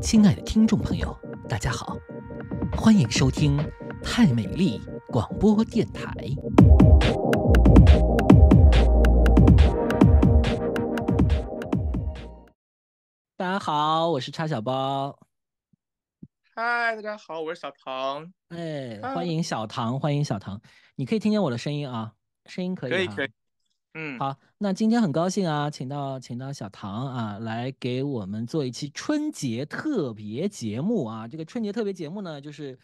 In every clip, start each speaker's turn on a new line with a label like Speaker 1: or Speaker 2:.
Speaker 1: 亲爱的听众朋友，大家好，欢迎收听太美丽广播电台。大家好，我是叉小包。
Speaker 2: 嗨，大家好，我是小唐。
Speaker 1: 哎，欢迎小唐，欢迎小唐。你可以听见我的声音啊？声音可以？可以可
Speaker 2: 以。嗯，好，
Speaker 1: 那今天很高兴啊，请到请到小唐啊来给我们做一期春节特别节目啊。这个春节特别节目呢，就是，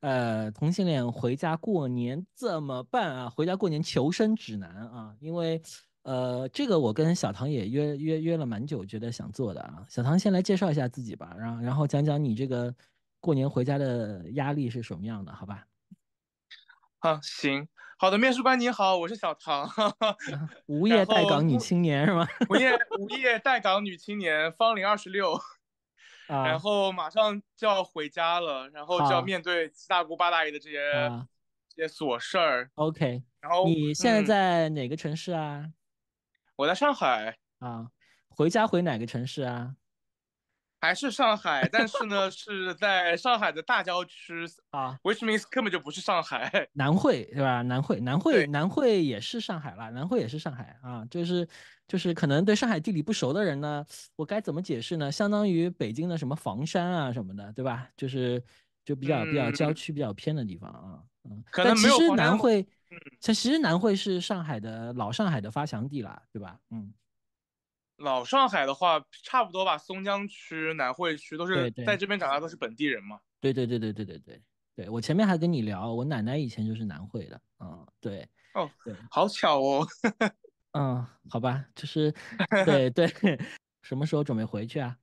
Speaker 1: 呃，同性恋回家过年怎么办啊？回家过年求生指南啊。因为呃，这个我跟小唐也约约约了蛮久，觉得想做的啊。小唐先来介绍一下自己吧，然后然后讲讲你这个过年回家的压力是什么样的，好吧？
Speaker 2: 好，行。好的，面试官你好，我是小唐，
Speaker 1: 无业待岗女青年是吗？
Speaker 2: 无业无业待岗女青年，芳龄二十六，
Speaker 1: 啊，然后
Speaker 2: 马上就要回家了，然后就要面对七大姑八大姨的这些这些琐事儿。
Speaker 1: OK，然后你现在在哪个城市啊？
Speaker 2: 我在上海
Speaker 1: 啊，回家回哪个城市啊？
Speaker 2: 还是上海，但是呢，是在上海的大郊区 啊，which means 根本就不是上海。
Speaker 1: 南汇对吧？南汇，南汇，南汇也是上海了，南汇也是上海啊。就是，就是可能对上海地理不熟的人呢，我该怎么解释呢？相当于北京的什么房山啊什么的，对吧？就是，就比较比较郊区比较偏的地方啊。嗯，可能没有。其实南汇，其实南汇是上海的老上海的发祥地啦，对吧？嗯。老
Speaker 2: 上海的话，差不多吧。松江区、南汇区都是在这边长大，都是本地人嘛。
Speaker 1: 对对对对对对对对。我前面还跟你聊，我奶奶以前就是南汇的。
Speaker 2: 嗯，对。哦，好巧哦。
Speaker 1: 嗯，好吧，就是对对。什么时候准备回去啊？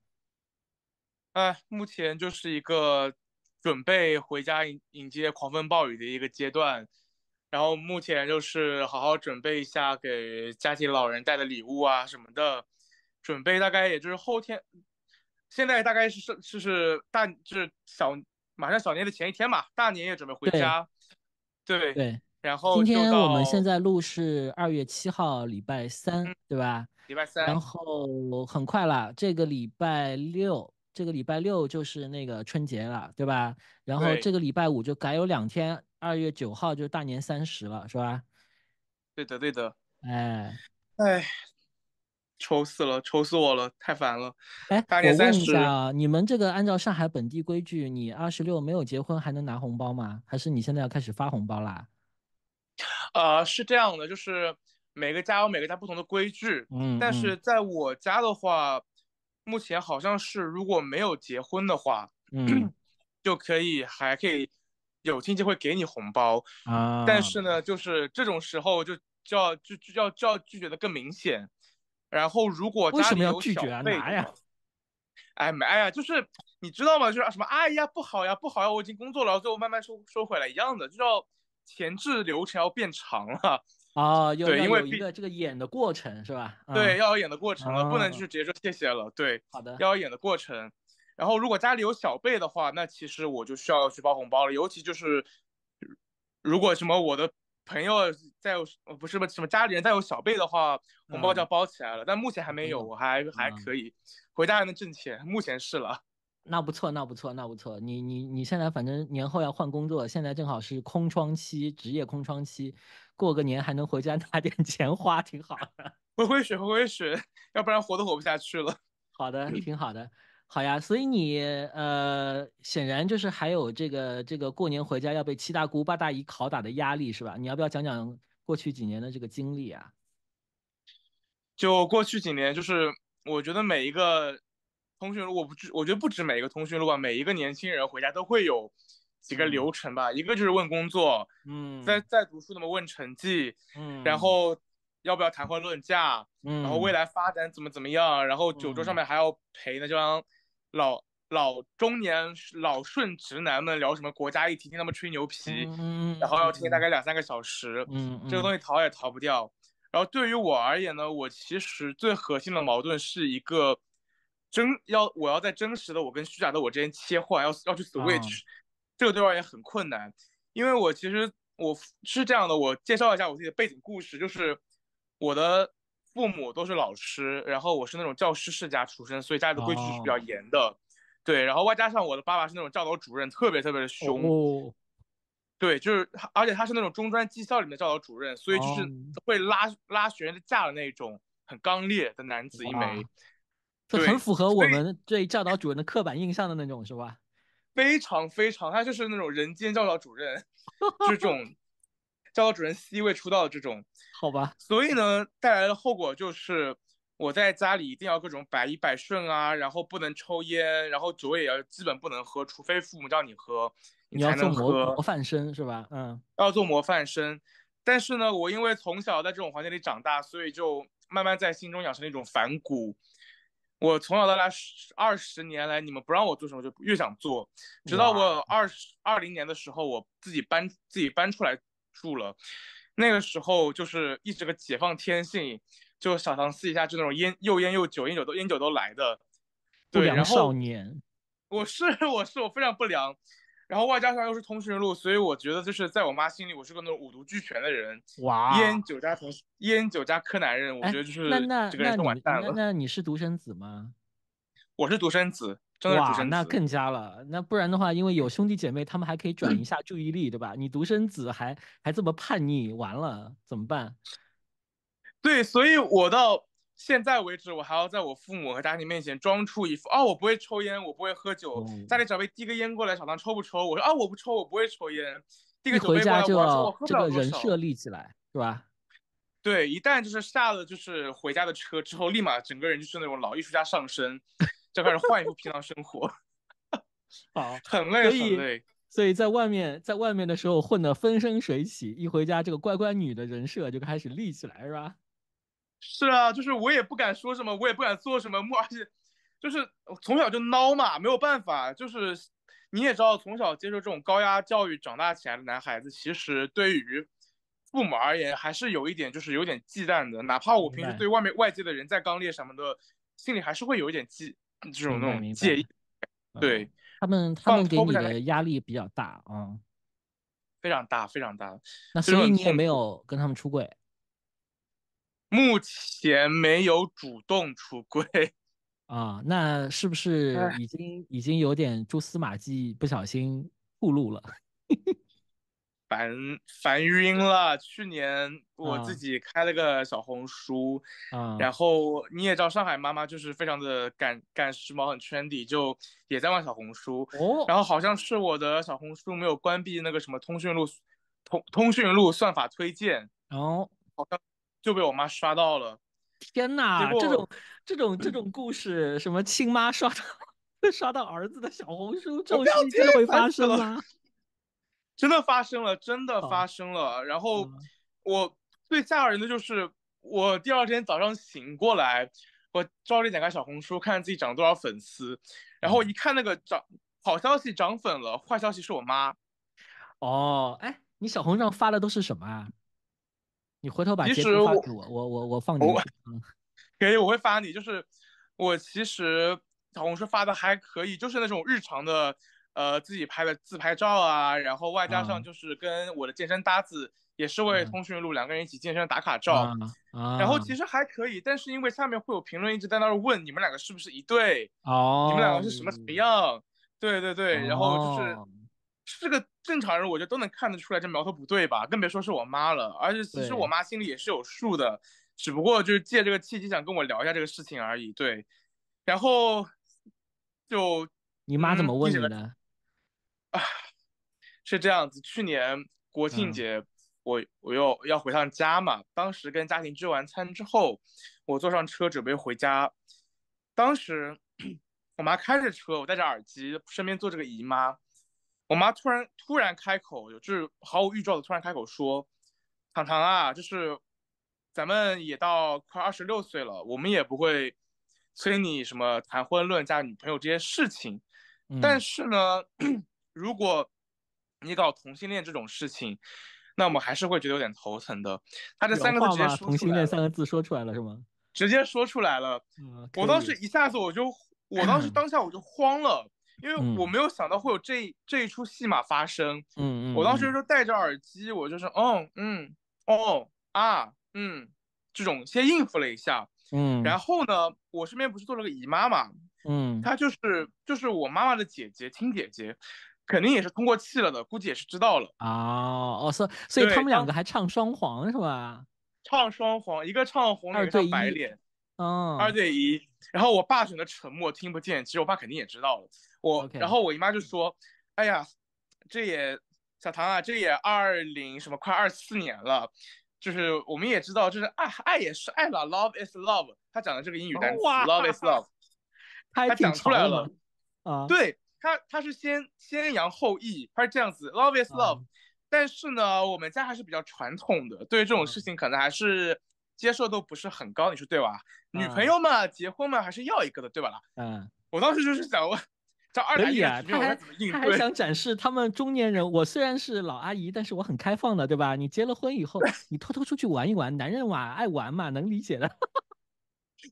Speaker 2: 哎，目前就是一个准备回家迎接狂风暴雨的一个阶段，然后目前就是好好准备一下给家庭老人带的礼物啊什么的。准备大概也就是后天，现在大概是是是大就是小马上小年的前一天嘛，大年夜准备回家。对对，然后今天我们现
Speaker 1: 在录是二月七号，礼拜三，对吧？礼拜三。然后很快啦，这个礼拜六，这个礼拜六就是那个春节了，对吧？然后这个礼拜五就改有两天，二月九号就是大年三十了，是吧？对的，对的。哎哎。
Speaker 2: 愁死了，愁死我了，太烦了。
Speaker 1: 哎，大年一下啊，你们这个按照上海本地规矩，你二十六没有结婚还能拿红包吗？还是你现在要开始发红包啦？
Speaker 2: 呃，是这样的，就是每个家有每个家不同的规矩。嗯，但是在我家的话，目前好像是如果没有结婚的话，嗯，就可以还可以有亲戚会给你红包啊。但是呢，就是这种时候就就要就就要就要拒绝的更明显。然后如果为什么要拒绝啊？拿呀！哎，呀！就是你知道吗？就是什么？哎呀，不好呀，不好呀！我已经工作了，最后慢慢收收回来，一样的，就要前置流程要变长了
Speaker 1: 啊！对，因为一个这个演的过程是吧？对，
Speaker 2: 要演的过程了，不能去直接说谢谢了。对，好的，要演的过程。然后如果家里有小辈的话，那其实我就需要去包红包了，尤其就是如果什么我的。朋友再有不是什么家里人再有小辈的话红包就要包起来了，但目前还没有，我还还可以，回家还能挣钱，目前是了。
Speaker 1: 那不错，那不错，那不错。你你你现在反正年后要换工作，现在正好是空窗期，职业空窗期，过个年还能回家拿点钱花，挺好的。
Speaker 2: 回回血，回回血，要不然活都活不下去了。
Speaker 1: 好的，挺好的。好呀，所以你呃，显然就是还有这个这个过年回家要被七大姑八大姨拷打的压力是吧？你要不要讲讲过去几年的这个经历啊？
Speaker 2: 就过去几年，就是我觉得每一个通讯录，我不，知我觉得不止每一个通讯录吧，每一个年轻人回家都会有几个流程吧。一个就是问工作，嗯，在在读书怎么问成绩，嗯，然后要不要谈婚论嫁，嗯，然后未来发展怎么怎么样，然后酒桌上面还要陪那帮。老老中年老顺直男们聊什么国家议题，听他们吹牛皮，然后要听大概两三个小时，嗯这个东西逃也逃不掉。然后对于我而言呢，我其实最核心的矛盾是一个真要我要在真实的我跟虚假的我之间切换，要要去 switch，这个对我而言很困难。因为我其实我是这样的，我介绍一下我自己的背景故事，就是我的。父母都是老师，然后我是那种教师世家出身，所以家里的规矩是比较严的，对。然后外加上我的爸爸是那种教导主任，特别特别的凶，对，就是，而且他是那种中专技校里面的教导主任，所以就是会拉拉学员的架的那种很刚烈的男子一枚，
Speaker 1: 就很符合我们对教导主任的刻板印象的那种，是吧？
Speaker 2: 非常非常，他就是那种人间教导主任，就这种。教导主任 C 位出道的这种，好吧，所以呢，带来的后果就是我在家里一定要各种百依百顺啊，然后不能抽烟，然后酒也要基本不能喝，除非父母让你喝，你要做模模范
Speaker 1: 生是吧？嗯，
Speaker 2: 要做模范生。但是呢，我因为从小在这种环境里长大，所以就慢慢在心中养成了一种反骨。我从小到大二十年来，你们不让我做什么，就越想做，直到我二十二零年的时候，我自己搬自己搬出来。住了，那个时候就是一直个解放天性，就小唐试一下，就那种烟又烟又酒烟酒都烟酒都来的，然后少年。我是我是我非常不良，然后外加上又是通讯录，所以我觉得就是在我妈心里，我是个那种五毒俱全的人。哇，烟酒加同烟酒加柯南人，我觉得就是这个人就完蛋了。
Speaker 1: 那你是独生子吗？
Speaker 2: 我是独生子。哇，那更
Speaker 1: 加了。那不然的话，因为有兄弟姐妹，他们还可以转一下注意力，对吧？你独生子还还这么叛逆，完了怎么办？
Speaker 2: 对，所以我到现在为止，我还要在我父母和家庭面前装出一副哦，我不会抽烟，我不会喝酒。家里长辈递个烟过来，小唐抽不抽？我说啊，我不抽，我不会抽烟。递个酒杯过来，我说我喝这个人设
Speaker 1: 立起来，对吧？
Speaker 2: 对，一旦就是下了就是回家的车之后，立马整个人就是那种老艺术家上身。就开始换一副平常生活，
Speaker 1: 啊，很累很累，所以在外面，在外面的时候混得风生水起，一回家这个乖乖女的人设就开始立起来，是吧？
Speaker 2: 是啊，就是我也不敢说什么，我也不敢做什么，而且就是从小就孬嘛，没有办法，就是你也知道，从小接受这种高压教育长大起来的男孩子，其实对于父母而言还是有一点，就是有点忌惮的，哪怕我平时对外面外界的人再刚烈什么的，心里还是会有一点忌。这种那种戒，对
Speaker 1: 他们他们给你的压力比较大啊，
Speaker 2: 非常大非常大。那所以你也没
Speaker 1: 有跟他们出轨？目前
Speaker 2: 没有主动出轨
Speaker 1: 啊，那是不是已经已经有点蛛丝马迹，不小心暴露了？
Speaker 2: 烦烦晕了！去年我自己开了个小红书，然后你也知道上海妈妈就是非常的赶赶时髦、很圈地，就也在玩小红书。哦，然后好像是我的小红书没有关闭那个什么通讯录通通讯录算法推荐，
Speaker 1: 然后好像
Speaker 2: 就被我妈刷到了。
Speaker 1: 天哪，这种这种这种故事，什么亲妈刷到 刷到儿子的小红书，这种事真的会发生吗？
Speaker 2: 真的发生了，真的发生了。然后我最吓人的就是，我第二天早上醒过来，我照例点开小红书看看自己涨了多少粉丝，然后一看那个涨，好消息涨粉了，坏消息是我妈。哦，哎，
Speaker 1: 你小红上发的都是什么啊？你回头把截图发给我，我我我放你。嗯，
Speaker 2: 可 以，我会发你。就是我其实小红书发的还可以，就是那种日常的。呃，自己拍的自拍照啊，然后外加上就是跟我的健身搭子，也是为通讯录两个人一起健身打卡照，然后其实还可以，但是因为下面会有评论一直在那儿问你们两个是不是一对，你们两个是什么什么样？对对对，然后就是是个正常人，我觉得都能看得出来这苗头不对吧，更别说是我妈了，而且其实我妈心里也是有数的，只不过就是借这个契机想跟我聊一下这个事情而已，对，然后就
Speaker 1: 你妈怎么问的呢？
Speaker 2: 啊，是这样子。去年国庆节，我我又要回趟家嘛。当时跟家庭聚完餐之后，我坐上车准备回家。当时我妈开着车，我戴着耳机，身边坐着个姨妈。我妈突然突然开口，就是毫无预兆的突然开口说：“糖糖啊，就是咱们也到快二十六岁了，我们也不会催你什么谈婚论嫁、女朋友这些事情，但是呢。”如果你搞同性恋这种事情，那我们还是会觉得有点头疼的。他这三个字直接同性恋三
Speaker 1: 个字说出来了是吗？
Speaker 2: 直接说出来了。我当时一下子我就，我当时当下我就慌了，因为我没有想到会有这这一出戏码发生。嗯嗯。我当时就戴着耳机，我就是嗯嗯哦啊嗯这种先应付了一下。嗯。然后呢，我身边不是做了个姨妈嘛？嗯。她就是就是我妈妈的姐姐，亲姐姐。肯定也是通过气了的，估计也是知道了
Speaker 1: 啊。哦，所所以他们两个还唱双簧是吧？
Speaker 2: 唱双簧，一个唱红脸，一个唱白脸。嗯，二对一。然后我爸选择沉默，听不见。其实我爸肯定也知道了。我，然后我姨妈就说：“哎呀，这也小唐啊，这也二零什么快二四年了，就是我们也知道，就是爱爱也是爱了，Love is love。他讲的这个英语单词，Love is love。
Speaker 1: 他讲出来了啊，对。”
Speaker 2: 他他是先先扬后抑，他是这样子，love is love，但是呢，我们家还是比较传统的，对于这种事情可能还是接受度不是很高，你说对吧？女朋友嘛，结婚嘛，还是要一个的，对吧啦？嗯，我当时就是想问，这二两爷他还他我还想
Speaker 1: 展示他们中年人，我虽然是老阿姨，但是我很开放的，对吧？你结了婚以后，你偷偷出去玩一玩，男人嘛，爱玩嘛，能理解的。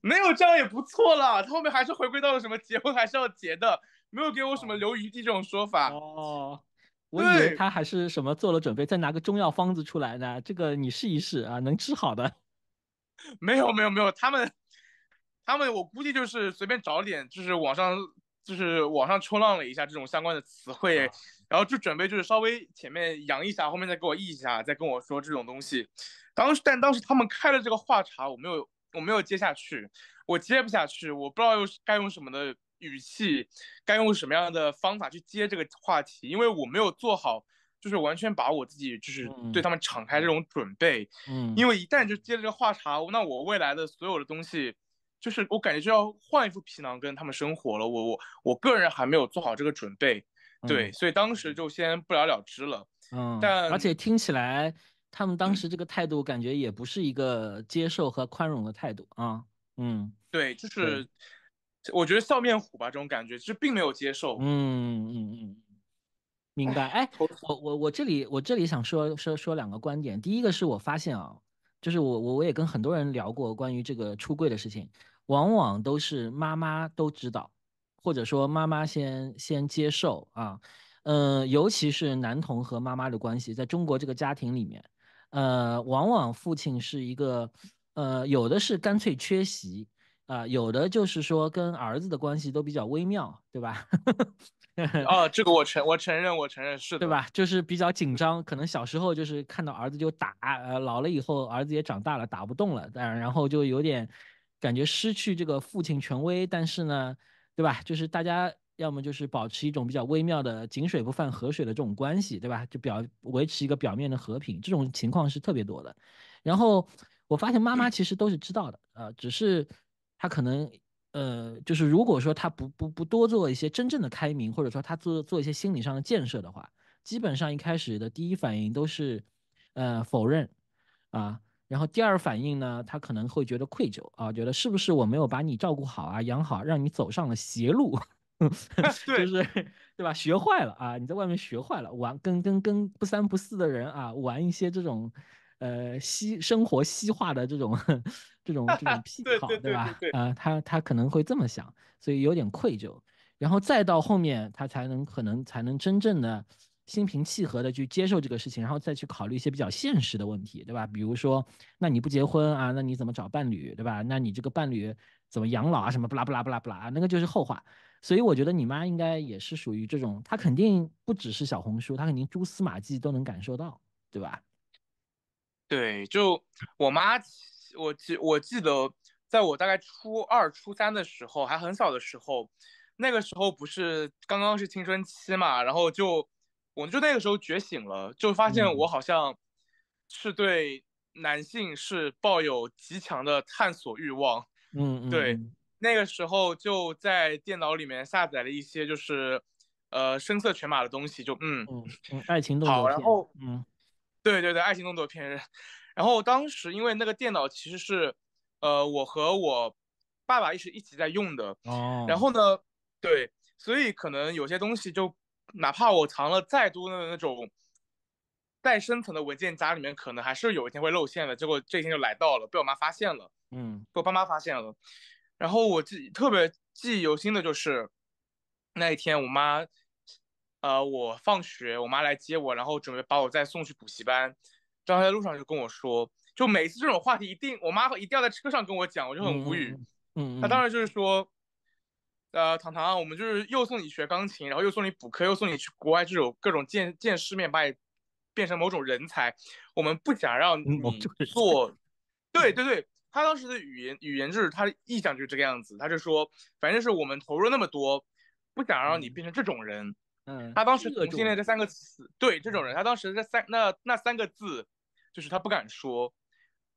Speaker 1: 没有这样也不错啦，
Speaker 2: 他后面还是回归到了什么，结婚还是要结的。没有给我什么留余地这种说法哦，
Speaker 1: 我以为他还是什么做了准备，再拿个中药方子出来呢。这个你试一试啊，能治好的。
Speaker 2: 没有没有没有，他们他们我估计就是随便找点，就是网上就是网上冲浪了一下这种相关的词汇，然后就准备就是稍微前面扬一下，后面再给我译一下，再跟我说这种东西。当时但当时他们开了这个话茬，我没有我没有接下去，我接不下去，我不知道用该用什么的。语气该用什么样的方法去接这个话题？因为我没有做好，就是完全把我自己就是对他们敞开这种准备。嗯，因为一旦就接了这个话茬，那我未来的所有的东西，就是我感觉就要换一副皮囊跟他们生活了。我我我个人还没有做好这个准备。对，所以当时就先不了了之了。
Speaker 1: 嗯，但而且听起来他们当时这个态度，感觉也不是一个接受和宽容的态度啊。嗯，
Speaker 2: 对，就是。我觉得笑面虎吧，这种感觉就并没有接受。
Speaker 1: 嗯嗯嗯，明白。哎，我我我这里我这里想说说说两个观点。第一个是我发现啊，就是我我我也跟很多人聊过关于这个出柜的事情，往往都是妈妈都知道，或者说妈妈先先接受啊。嗯，尤其是男童和妈妈的关系，在中国这个家庭里面，呃，往往父亲是一个呃，有的是干脆缺席。啊，有的就是说跟儿子的关系都比较微妙，对吧？
Speaker 2: 哦，这个我承我承认，我
Speaker 1: 承认是的，对吧？就是比较紧张，可能小时候就是看到儿子就打，呃，老了以后儿子也长大了，打不动了，但然后就有点感觉失去这个父亲权威，但是呢，对吧？就是大家要么就是保持一种比较微妙的井水不犯河水的这种关系，对吧？就表维持一个表面的和平，这种情况是特别多的。然后我发现妈妈其实都是知道的，呃，只是。他可能，呃，就是如果说他不不不多做一些真正的开明，或者说他做做一些心理上的建设的话，基本上一开始的第一反应都是，呃，否认，啊，然后第二反应呢，他可能会觉得愧疚啊，觉得是不是我没有把你照顾好啊，养好，让你走上了邪路，就是对吧？学坏了啊，你在外面学坏了，玩跟跟跟不三不四的人啊，玩一些这种，呃，西生活西化的这种。这种这种 癖好，对吧？啊，他他可能会这么想，所以有点愧疚，然后再到后面，他才能可能才能真正的心平气和的去接受这个事情，然后再去考虑一些比较现实的问题，对吧？比如说，那你不结婚啊，那你怎么找伴侣，对吧？那你这个伴侣怎么养老啊？什么不啦不啦不啦不啦，那个就是后话。所以我觉得你妈应该也是属于这种，她肯定不只是小红书，她肯定蛛丝马迹都能感受到，对吧？
Speaker 2: 对，就我妈。我记，我记得，在我大概初二、初三的时候，还很小的时候，那个时候不是刚刚是青春期嘛，然后就我就那个时候觉醒了，就发现我好像是对男性是抱有极强的探索欲望。
Speaker 1: 嗯，对，
Speaker 2: 那个时候就在电脑里面下载了一些就是呃声色犬马的东西，就
Speaker 1: 嗯，爱情动作片，然后嗯，
Speaker 2: 对对对，爱情动作片。然后当时因为那个电脑其实是，呃，我和我爸爸一直一起在用的，然后呢，对，所以可能有些东西就哪怕我藏了再多的那种，再深层的文件夹里面，可能还是有一天会露馅的。结果这一天就来到了，被我妈发现了，嗯，被我爸妈发现了。然后我记特别记忆犹新的就是那一天，我妈，呃，我放学，我妈来接我，然后准备把我再送去补习班。张涵在路上就跟我说，就每次这种话题一定，我妈一定要在车上跟我讲，我就很无语。嗯。他当时就是说，呃，糖糖，我们就是又送你学钢琴，然后又送你补课，又送你去国外，这种各种见见世面，把你变成某种人才。我们不想让你做。对对对，他当时的语言语言就是他的意向就是这个样子，他就说，反正是我们投入那么多，不想让你变成这种人。嗯，他当时恶心了这三个词，对这种人，他当时这三那那三个字，就是他不敢说，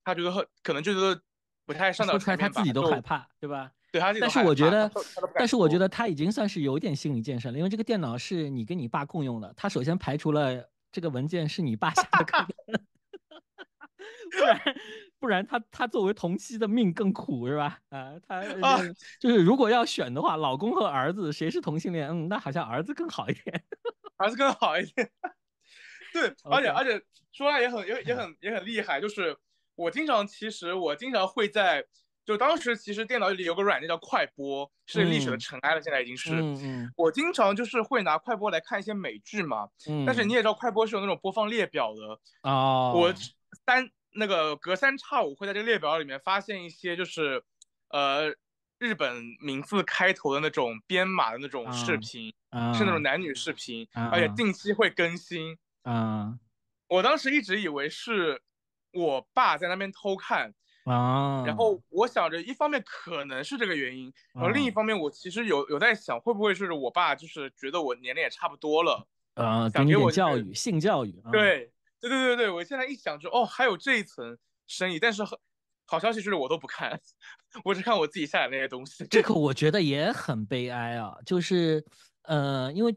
Speaker 2: 他觉得可能就是不太说出来，他自己都害怕，对吧？对他，但是我觉得，
Speaker 1: 但是我觉得他已经算是有点心理建设了，因为这个电脑是你跟你爸共用的，他首先排除了这个文件是你爸下的卡。不然他他作为同妻的命更苦是吧？啊，他啊就是如果要选的话，老公和儿子谁是同性恋？嗯，那好像儿子更好一点，儿子更
Speaker 2: 好一点。对，而且而且说来也很也也很也很厉害。就是我经常其实我经常会，在就当时其实电脑里有个软件叫快播，是历史的尘埃了，现在已经是。嗯我经常就是会拿快播来看一些美剧嘛。嗯。但是你也知道，快播是有那种播放列表的
Speaker 1: 啊。我
Speaker 2: 三。那个隔三差五会在这个列表里面发现一些就是，呃，日本名字开头的那种编码的那种视频，是那种男女视频，而且定期会更新。啊，我当时一直以为是我爸在那边偷看
Speaker 1: 啊，然
Speaker 2: 后我想着一方面可能是这个原因，然后另一方面我其实有有在想，会不会是我爸就是觉得我年龄也差不多了，
Speaker 1: 想给我点教育，性教育，
Speaker 2: 对。对对对对，我现在一想就哦，还有这一层生意。但是好消息就是我都不看，我只看我自己下载那些东西。
Speaker 1: 这个我觉得也很悲哀啊，就是呃，因为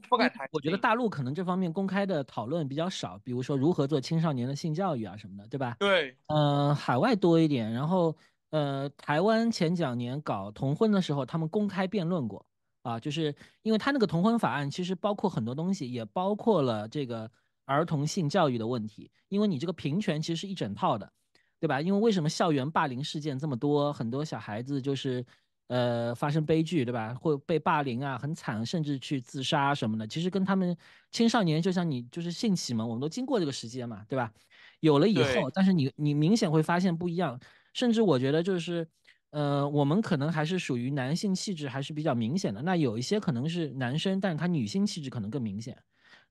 Speaker 1: 我觉得大陆可能这方面公开的讨论比较少，比如说如何做青少年的性教育啊什么的，对吧？对，呃，海外多一点。然后呃，台湾前两年搞同婚的时候，他们公开辩论过啊，就是因为他那个同婚法案其实包括很多东西，也包括了这个。儿童性教育的问题，因为你这个平权其实是一整套的，对吧？因为为什么校园霸凌事件这么多，很多小孩子就是，呃，发生悲剧，对吧？会被霸凌啊，很惨，甚至去自杀什么的。其实跟他们青少年，就像你，就是性启蒙，我们都经过这个时间嘛，对吧？有了以后，但是你你明显会发现不一样，甚至我觉得就是，呃，我们可能还是属于男性气质还是比较明显的。那有一些可能是男生，但是他女性气质可能更明显。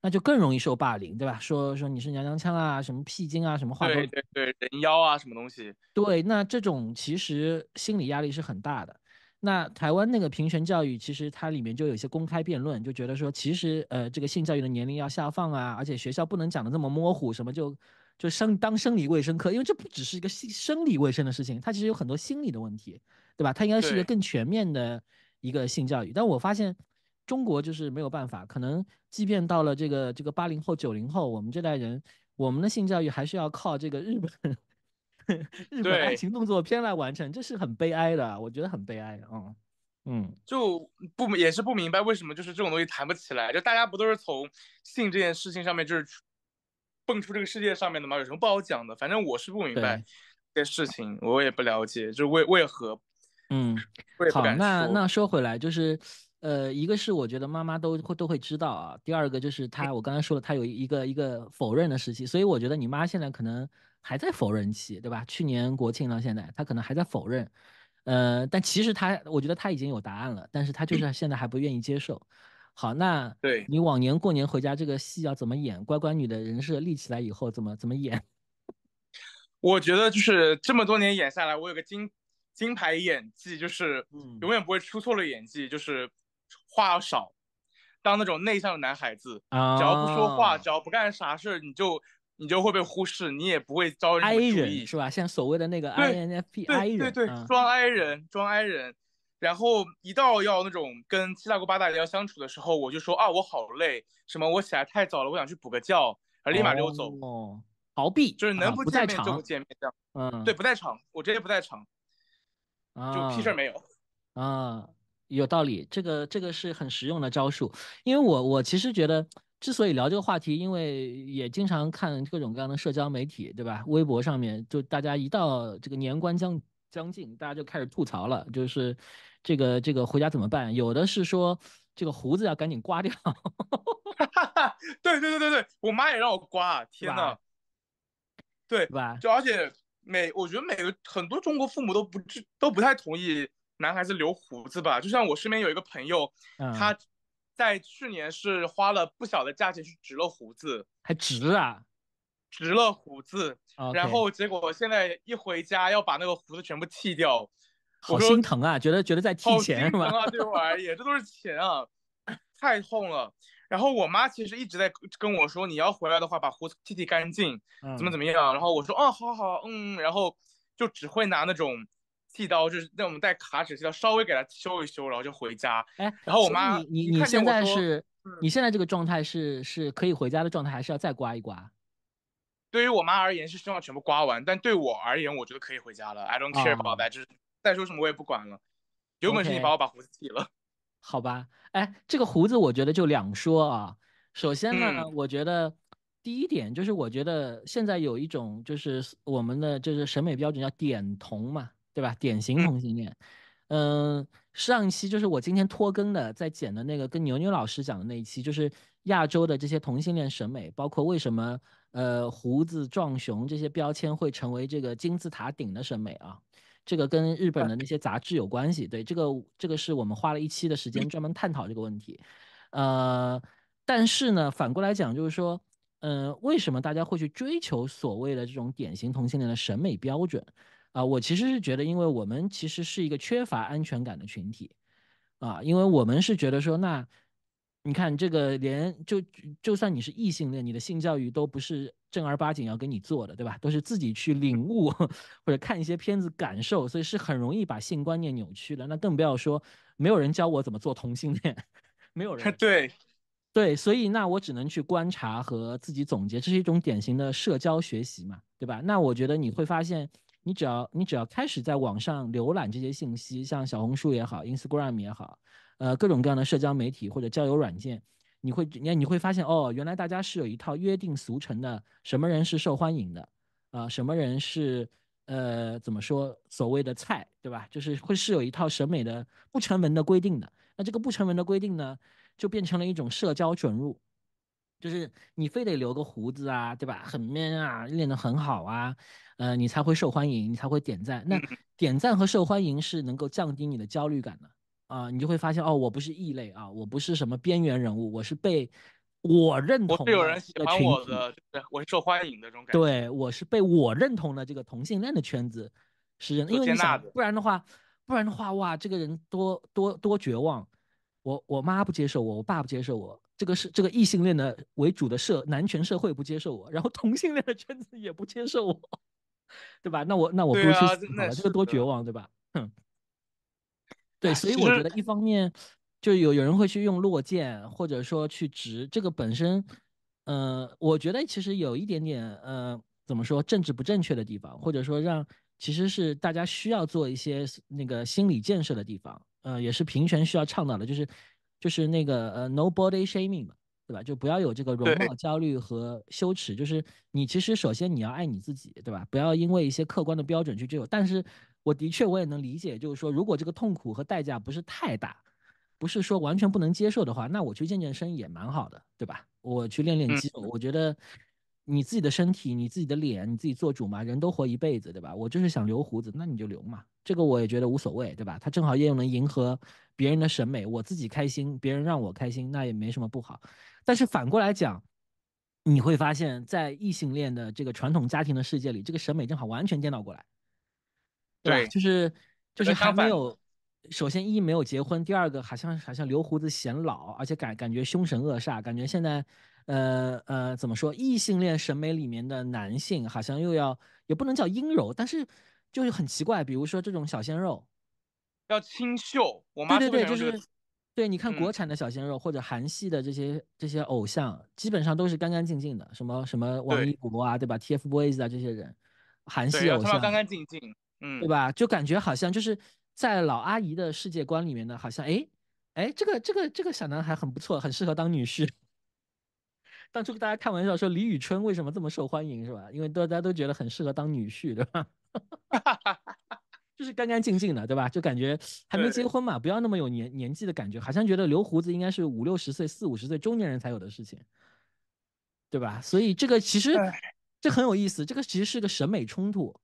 Speaker 1: 那就更容易受霸凌，对吧？说说你是娘娘腔啊，什么屁精啊，什么话妆对
Speaker 2: 对对，人妖啊，什么东西？
Speaker 1: 对，那这种其实心理压力是很大的。那台湾那个平权教育，其实它里面就有一些公开辩论，就觉得说，其实呃，这个性教育的年龄要下放啊，而且学校不能讲的这么模糊，什么就就生当生理卫生课，因为这不只是一个性生理卫生的事情，它其实有很多心理的问题，对吧？它应该是一个更全面的一个性教育。但我发现。中国就是没有办法，可能即便到了这个这个八零后九零后，我们这代人，我们的性教育还是要靠这个日本 日本爱情动作片来完成，这是很悲哀的，我觉得很悲哀的，嗯嗯，
Speaker 2: 就不也是不明白为什么就是这种东西谈不起来，就大家不都是从性这件事情上面就是蹦出这个世界上面的吗？有什么不好讲的？反正我是不明白这事情，我也不了解，就为为何
Speaker 1: 嗯，好，那那说回来就是。呃，一个是我觉得妈妈都会都会知道啊，第二个就是她，我刚才说了，她有一个一个否认的时期，所以我觉得你妈现在可能还在否认期，对吧？去年国庆到现在她可能还在否认。呃，但其实她，我觉得她已经有答案了，但是她就是现在还不愿意接受。好，那对你往年过年回家这个戏要怎么演？乖乖女的人设立起来以后怎么怎么演？
Speaker 2: 我觉得就是这么多年演下来，我有个金金牌演技，就是永远不会出错的演技，就是。话少，当那种内向的男孩子，只要不说话，只要不干啥事儿，你就你就会被忽视，你也不会招人注意，
Speaker 1: 是吧？像所谓的那个 I N F P 人，对对对，
Speaker 2: 装 I 人，装 I 人，然后一到要那种跟七大姑八大姨要相处的时候，我就说啊，我好累，什么我起来太早了，我想去补个觉，然后立马溜走，
Speaker 1: 逃避，就是能不见面就不见面这样，嗯，对，
Speaker 2: 不在场，我直接不在场，就屁事儿没有，
Speaker 1: 啊。有道理，这个这个是很实用的招数。因为我我其实觉得，之所以聊这个话题，因为也经常看各种各样的社交媒体，对吧？微博上面就大家一到这个年关将将近，大家就开始吐槽了，就是这个这个回家怎么办？有的是说这个胡子要赶紧刮掉，对对
Speaker 2: 对对对，我妈也让我刮，天呐。对吧？就而且每我觉得每个很多中国父母都不都不太同意。男孩子留胡子吧，就像我身边有一个朋友，他在去年是花了不小的价钱去植了胡子，
Speaker 1: 还植啊，
Speaker 2: 植了胡子，然后结果现在一回家要把那个胡子全部剃掉，
Speaker 1: 好心疼啊，觉得觉得在剃钱。是心啊，对我而 言，
Speaker 2: 这都是钱啊，太痛了。然后我妈其实一直在跟我说，你要回来的话把胡子剃剃干净，怎么怎么样。然后我说哦，好好，嗯，然后就只会拿那种。剃刀就是那种带卡纸剃刀稍微给它修一修，然后就回家。哎，
Speaker 1: 然后我妈，你你你现在是，你现在这个状态是是可以回家的状态，还是要再刮一刮？
Speaker 2: 对于我妈而言是希望全部刮完，但对我而言，我觉得可以回家了。I don't care，宝贝，就是再说什么我也不管了。有本事你把我把胡子剃了，
Speaker 1: 好吧？哎，这个胡子我觉得就两说啊。首先呢，我觉得第一点就是我觉得现在有一种就是我们的就是审美标准叫点瞳嘛。对吧？典型同性恋，嗯，上一期就是我今天拖更的，在剪的那个，跟牛牛老师讲的那一期，就是亚洲的这些同性恋审美，包括为什么呃胡子壮熊这些标签会成为这个金字塔顶的审美啊，这个跟日本的那些杂志有关系。对，这个这个是我们花了一期的时间专门探讨这个问题，呃，但是呢，反过来讲就是说，嗯，为什么大家会去追求所谓的这种典型同性恋的审美标准？啊，我其实是觉得，因为我们其实是一个缺乏安全感的群体，啊，因为我们是觉得说，那你看这个连就就算你是异性恋，你的性教育都不是正儿八经要给你做的，对吧？都是自己去领悟 或者看一些片子感受，所以是很容易把性观念扭曲的。那更不要说没有人教我怎么做同性恋，没有人 对对，所以那我只能去观察和自己总结，这是一种典型的社交学习嘛，对吧？那我觉得你会发现。你只要你只要开始在网上浏览这些信息，像小红书也好，Instagram 也好，呃，各种各样的社交媒体或者交友软件，你会你你会发现，哦，原来大家是有一套约定俗成的，什么人是受欢迎的，啊，什么人是呃怎么说所谓的菜，对吧？就是会是有一套审美的不成文的规定的。那这个不成文的规定呢，就变成了一种社交准入。就是你非得留个胡子啊，对吧？很 man 啊，练得很好啊，呃，你才会受欢迎，你才会点赞。那点赞和受欢迎是能够降低你的焦虑感的啊，你就会发现哦，我不是异类啊，我不是什么边缘人物，我是被我认同的我是有人喜欢我的，
Speaker 2: 我是受欢迎的这种感觉。对，
Speaker 1: 我是被我认同的这个同性恋的圈子，是，因为你想，不然的话，不然的话，哇，这个人多多多绝望。我我妈不接受我，我爸不接受我。这个是这个异性恋的为主的社男权社会不接受我，然后同性恋的圈子也不接受我，对吧？那我那我不不去死了？这这多绝望，对吧？哼，对，所以我觉得一方面，就有有人会去用落剑，或者说去直这个本身，呃，我觉得其实有一点点呃，怎么说政治不正确的地方，或者说让其实是大家需要做一些那个心理建设的地方，呃，也是平权需要倡导的，就是。就是那个呃，nobody shaming 嘛，对吧？就不要有这个容貌焦虑和羞耻。就是你其实首先你要爱你自己，对吧？不要因为一些客观的标准去追求。但是我的确我也能理解，就是说如果这个痛苦和代价不是太大，不是说完全不能接受的话，那我去健健身也蛮好的，对吧？我去练练肌肉，我觉得。你自己的身体，你自己的脸，你自己做主嘛。人都活一辈子，对吧？我就是想留胡子，那你就留嘛。这个我也觉得无所谓，对吧？他正好也又能迎合别人的审美，我自己开心，别人让我开心，那也没什么不好。但是反过来讲，你会发现在异性恋的这个传统家庭的世界里，这个审美正好完全颠倒过来，对，就是就是还没有。首先一没有结婚，第二个好像好像留胡子显老，而且感感觉凶神恶煞，感觉现在。呃呃，怎么说？异性恋审美里面的男性好像又要也不能叫阴柔，但是就是很奇怪。比如说这种小鲜肉，
Speaker 2: 要清秀。我妈对对对，就是
Speaker 1: 对。你看国产的小鲜肉或者韩系的这些这些偶像，基本上都是干干净净的，什么什么王一博啊，对吧？TF Boys 啊这些人，韩系偶像，干干
Speaker 2: 净净，嗯，对吧？
Speaker 1: 就感觉好像就是在老阿姨的世界观里面呢，好像哎哎，这个这个这个小男孩很不错，很适合当女士。当初大家开玩笑说李宇春为什么这么受欢迎，是吧？因为大家都觉得很适合当女婿，对吧？就是干干净净的，对吧？就感觉还没结婚嘛，不要那么有年年纪的感觉，好像觉得留胡子应该是五六十岁、四五十岁中年人才有的事情，对吧？所以这个其实这很有意思，这个其实是个审美冲突。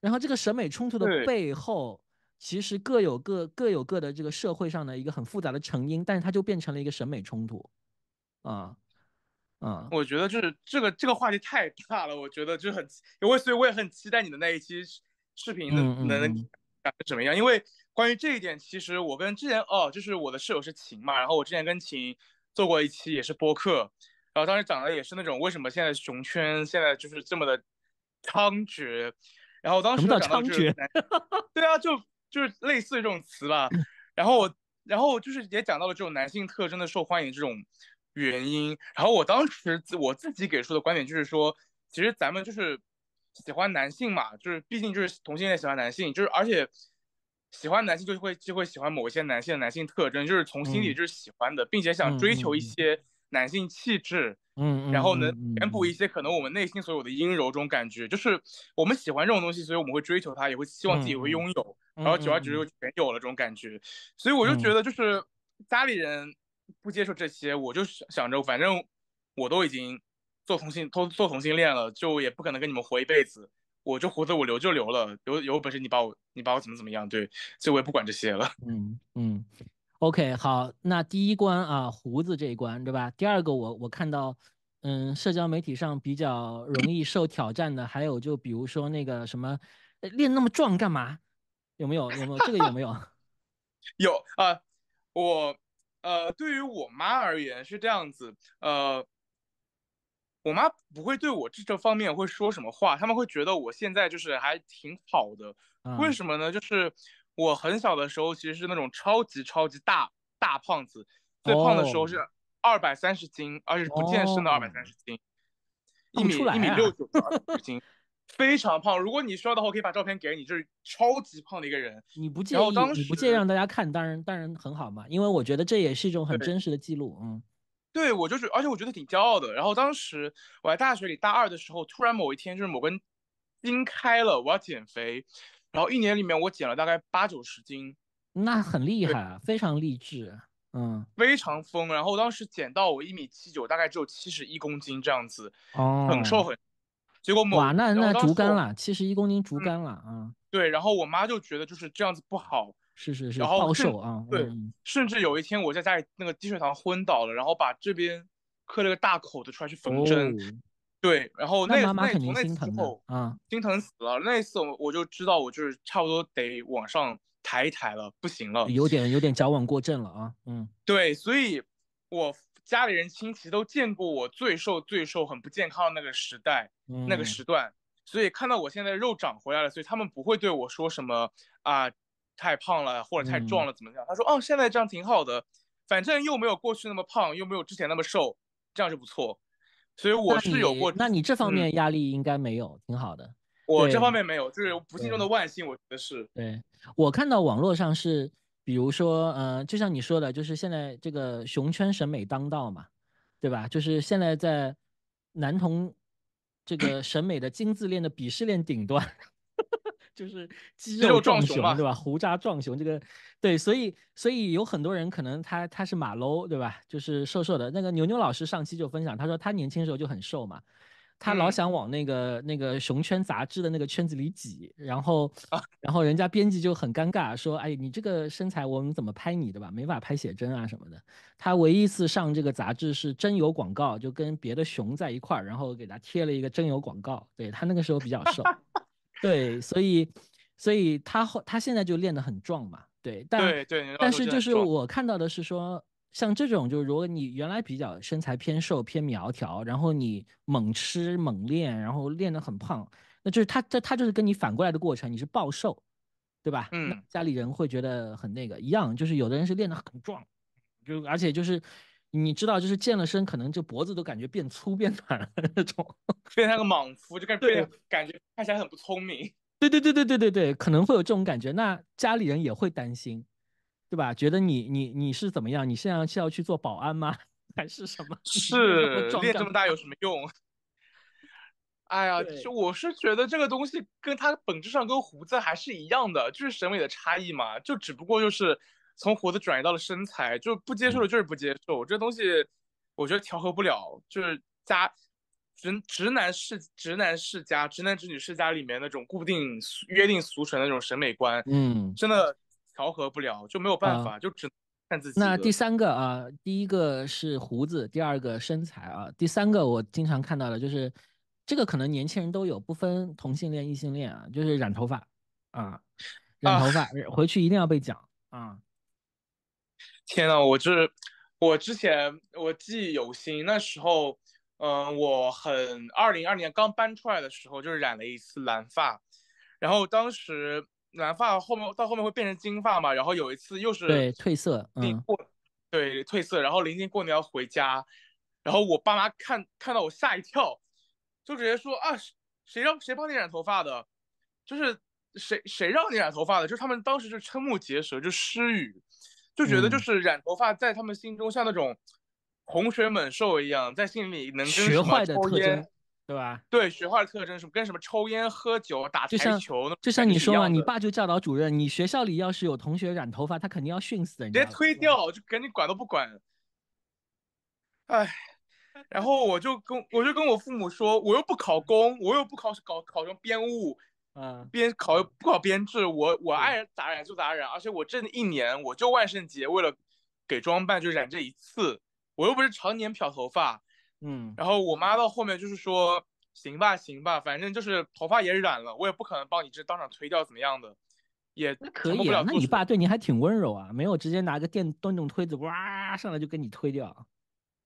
Speaker 1: 然后这个审美冲突的背后，其实各有各各有各的这个社会上的一个很复杂的成因，但是它就变成了一个审美冲突啊。嗯，
Speaker 2: 我觉得就是这个这个话题太大了，我觉得就很，我所以我也很期待你的那一期视频能能怎么样？因为关于这一点，其实我跟之前哦，就是我的室友是晴嘛，然后我之前跟晴做过一期也是播客，然后当时讲的也是那种为什么现在熊圈现在就是这么的猖獗，然后当时讲到就是，对啊，就就是类似于这种词吧，然后我然后就是也讲到了这种男性特征的受欢迎这种。原因，然后我当时我自己给出的观点就是说，其实咱们就是喜欢男性嘛，就是毕竟就是同性恋喜欢男性，就是而且喜欢男性就会就会喜欢某一些男性的男性特征，就是从心里就是喜欢的，并且想追求一些男性气质，
Speaker 1: 嗯，然后能填补
Speaker 2: 一些可能我们内心所有的阴柔这种感觉，就是我们喜欢这种东西，所以我们会追求它，也会希望自己会拥有，然后久而久之就全有了这种感觉，所以我就觉得就是家里人。不接受这些，我就想着反正我都已经做同性，做做同性恋了，就也不可能跟你们活一辈子。我就胡子我留就留了，有有本事你把我你把我怎么怎么样？对，所以我也不管这些了。
Speaker 1: 嗯嗯，OK，好，那第一关啊，胡子这一关对吧？第二个我我看到，嗯，社交媒体上比较容易受挑战的，还有就比如说那个什么练那么壮干嘛？有没有有没有这个有没有？
Speaker 2: 有啊，我。呃，对于我妈而言是这样子，呃，我妈不会对我这这方面会说什么话，他们会觉得我现在就是还挺好的，为什么呢？就是我很小的时候其实是那种超级超级大大胖子，最胖的时候是二百三十斤，而且是不健身的二百三十斤，一米一米六九的二百三十斤。非常胖，如果你需要的话，我可以把照片给你。就是超级胖的一个人。你不介意，当你不介
Speaker 1: 意让大家看，当然当然很好嘛，因为我觉得这也是一种很真实的记录，嗯。
Speaker 2: 对，我就是，而且我觉得挺骄傲的。然后当时我在大学里大二的时候，突然某一天就是某根筋开了，我要减肥。然后一年里面我减了大概八九十斤，
Speaker 1: 那很厉害啊，非常励志，嗯，
Speaker 2: 非常疯。然后当时减到我一米七九，大概只有七十一公斤这样子，哦，很瘦很。结果哇，那那竹竿了，
Speaker 1: 七十一公斤竹竿了啊！
Speaker 2: 对，然后我妈就觉得就是这样子不好，
Speaker 1: 是是是暴瘦啊。对，
Speaker 2: 甚至有一天我在家里那个低血糖昏倒了，然后把这边磕了个大口子出来去缝针。对，然后那那那次之后啊，心疼死了。那一次我我就知道我就是差不多得往上抬一抬了，不行了，有
Speaker 1: 点有点矫枉过正了啊。嗯，
Speaker 2: 对，所以我。家里人亲戚都见过我最瘦最瘦很不健康的那个时代，那个时段，所以看到我现在肉长回来了，所以他们不会对我说什么啊太胖了或者太壮了怎么样？他说哦，现在这样挺好的，反正又没有过去那么胖，又没有之前那么瘦，这样是不错。所以我是有过，那你这方面
Speaker 1: 压力应该没有，挺好的。我这方
Speaker 2: 面没有，就是不幸中的万幸，我觉得是。
Speaker 1: 对，我看到网络上是。比如说，呃，就像你说的，就是现在这个熊圈审美当道嘛，对吧？就是现在在男同这个审美的金字链的鄙视链顶端，就是肌肉壮熊，对吧？胡渣壮熊，这个对，所以所以有很多人可能他他是马喽，对吧？就是瘦瘦的那个牛牛老师上期就分享，他说他年轻时候就很瘦嘛。他老想往那个那个熊圈杂志的那个圈子里挤，然后，然后人家编辑就很尴尬，说：“哎，你这个身材我们怎么拍你的吧？没法拍写真啊什么的。”他唯一一次上这个杂志是真有广告，就跟别的熊在一块儿，然后给他贴了一个真有广告。对他那个时候比较瘦，对，所以，所以他后他现在就练得很壮嘛，对，但对对，但是就是我看到的是说。像这种就是，如果你原来比较身材偏瘦偏苗条，然后你猛吃猛练，然后练得很胖，那就是他他他就是跟你反过来的过程，你是暴瘦，对吧？嗯，家里人会觉得很那个一样，就是有的人是练得很壮，就而且就是你知道，就是健了身，可能就脖子都感觉变粗变短了那种，
Speaker 2: 变成那个莽夫就感觉感觉看起来很不聪明，
Speaker 1: 对对对对对对对，可能会有这种感觉，那家里人也会担心。对吧？觉得你你你是怎么样？你现在是要去做保安吗？还是什么？
Speaker 2: 是练这么大有什么用？哎呀，就我是觉得这个东西跟它本质上跟胡子还是一样的，就是审美的差异嘛。就只不过就是从胡子转移到了身材，就是不接受的就是不接受这东西。我觉得调和不了，就是家直直男世直男世家、直男直女世家里面那种固定约定俗成的那种审美观。嗯，真的。调和不了就没有办法，就只能看自己。那第
Speaker 1: 三个啊，第一个是胡子，第二个身材啊，第三个我经常看到的就是这个，可能年轻人都有，不分同性恋、异性恋啊，就是染头发啊，染头发回去一定要被讲啊。
Speaker 2: 天呐，我就是我之前我记忆犹新，那时候嗯，我很二零二年刚搬出来的时候就是染了一次蓝发，然后当时。染发后面到后面会变成金发嘛？然后有一次又是对褪
Speaker 1: 色，嗯，
Speaker 2: 对褪色。然后临近过年要回家，然后我爸妈看看到我吓一跳，就直接说啊，谁让谁帮你染头发的？就是谁谁让你染头发的？就是他们当时就瞠目结舌，就失语，就觉得就是染头发在他们心中像那种洪水猛兽一样，在心里能跟坏的特征。对吧？对，学坏的特征是跟什么抽烟、喝酒、打台球，就像你说嘛，你
Speaker 1: 爸就教导主任，你学校里要是有同学染头发，他肯定要训死的，直
Speaker 2: 接推掉，就给你管都不管。哎，然后我就跟我就跟我父母说，我又不考公，我又不考考考成编务，嗯，编考不考编制，我我爱咋染就咋染，而且我这一年我就万圣节为了给装扮就染这一次，我又不是常年漂头发。嗯，然后我妈到后面就是说，行吧，行吧，反正就是头发也染了，我也不可能帮你这当场推掉，怎么样的，也可以、了。那你爸
Speaker 1: 对你还挺温柔啊，没有直接拿个电动动推子哇上来就给你推掉。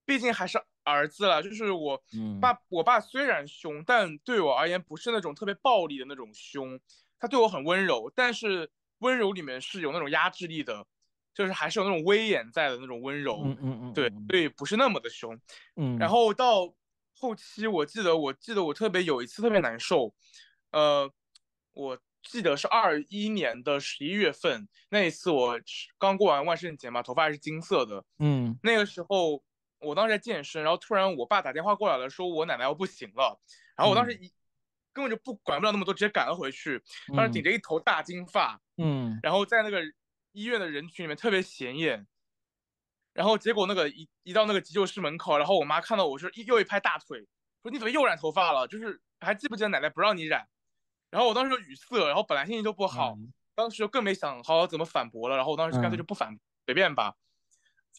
Speaker 2: 毕竟还是儿子了，就是我爸，我爸虽然凶，但对我而言不是那种特别暴力的那种凶，他对我很温柔，但是温柔里面是有那种压制力的。就是还是有那种威严在的那种温柔，嗯嗯嗯，对，对，不是那么的凶，嗯。然后到后期，我记得，我记得我特别有一次特别难受，呃，我记得是二一年的十一月份，那一次我刚过完万圣节嘛，头发还是金色的，嗯。那个时候我当时在健身，然后突然我爸打电话过来了，说我奶奶要不行了，然后我当时一根本就不管不了那么多，直接赶了回去，当时顶着一头大金发，嗯。然后在那个。医院的人群里面特别显眼，然后结果那个一一到那个急救室门口，然后我妈看到我是又一拍大腿，说你怎么又染头发了？就是还记不记得奶奶不让你染？然后我当时就语塞，然后本来心情就不好，当时就更没想好好怎么反驳了，然后我当时干脆就不反，随便吧，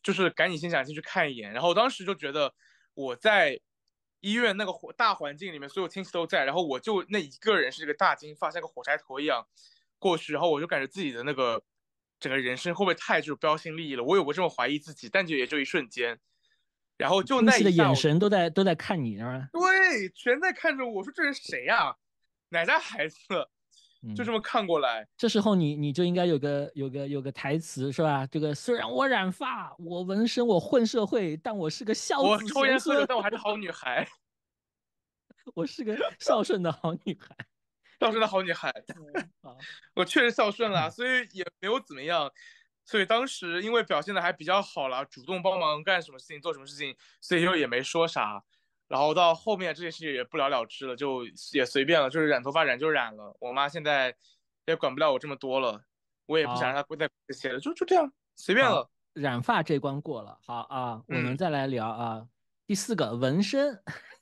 Speaker 2: 就是赶紧先想进去看一眼，然后当时就觉得我在医院那个大环境里面，所有亲戚都在，然后我就那一个人是这个大金发像个火柴头一样过去，然后我就感觉自己的那个。整个人生会不会太就是标新立异了？我有过这么怀疑自己，但就也就一瞬间。
Speaker 1: 然后就那的眼神都在都在看你，是吧？
Speaker 2: 对，全在看着我，说这是谁呀？哪家孩子？就这么
Speaker 1: 看过来。这时候你你就应该有个有个有个台词是吧？这个虽然我染发，我纹身，我混社会，但我是个孝子喝酒，但
Speaker 2: 我还是 好女孩。
Speaker 1: 我是个孝顺的好女孩。
Speaker 2: 孝顺的好女孩，我确实孝顺了，所以也没有怎么样。所以当时因为表现的还比较好了，主动帮忙干什么事情、做什么事情，所以就也没说啥。然后到后面这件事情也不了了之了，就也随便了，就是染头发染就染了。我妈现在也管不了我这么多了，我也不想让她再这些了，就就这样随便了。
Speaker 1: 染发这关过了，好啊，我们再来聊啊，第四个纹身。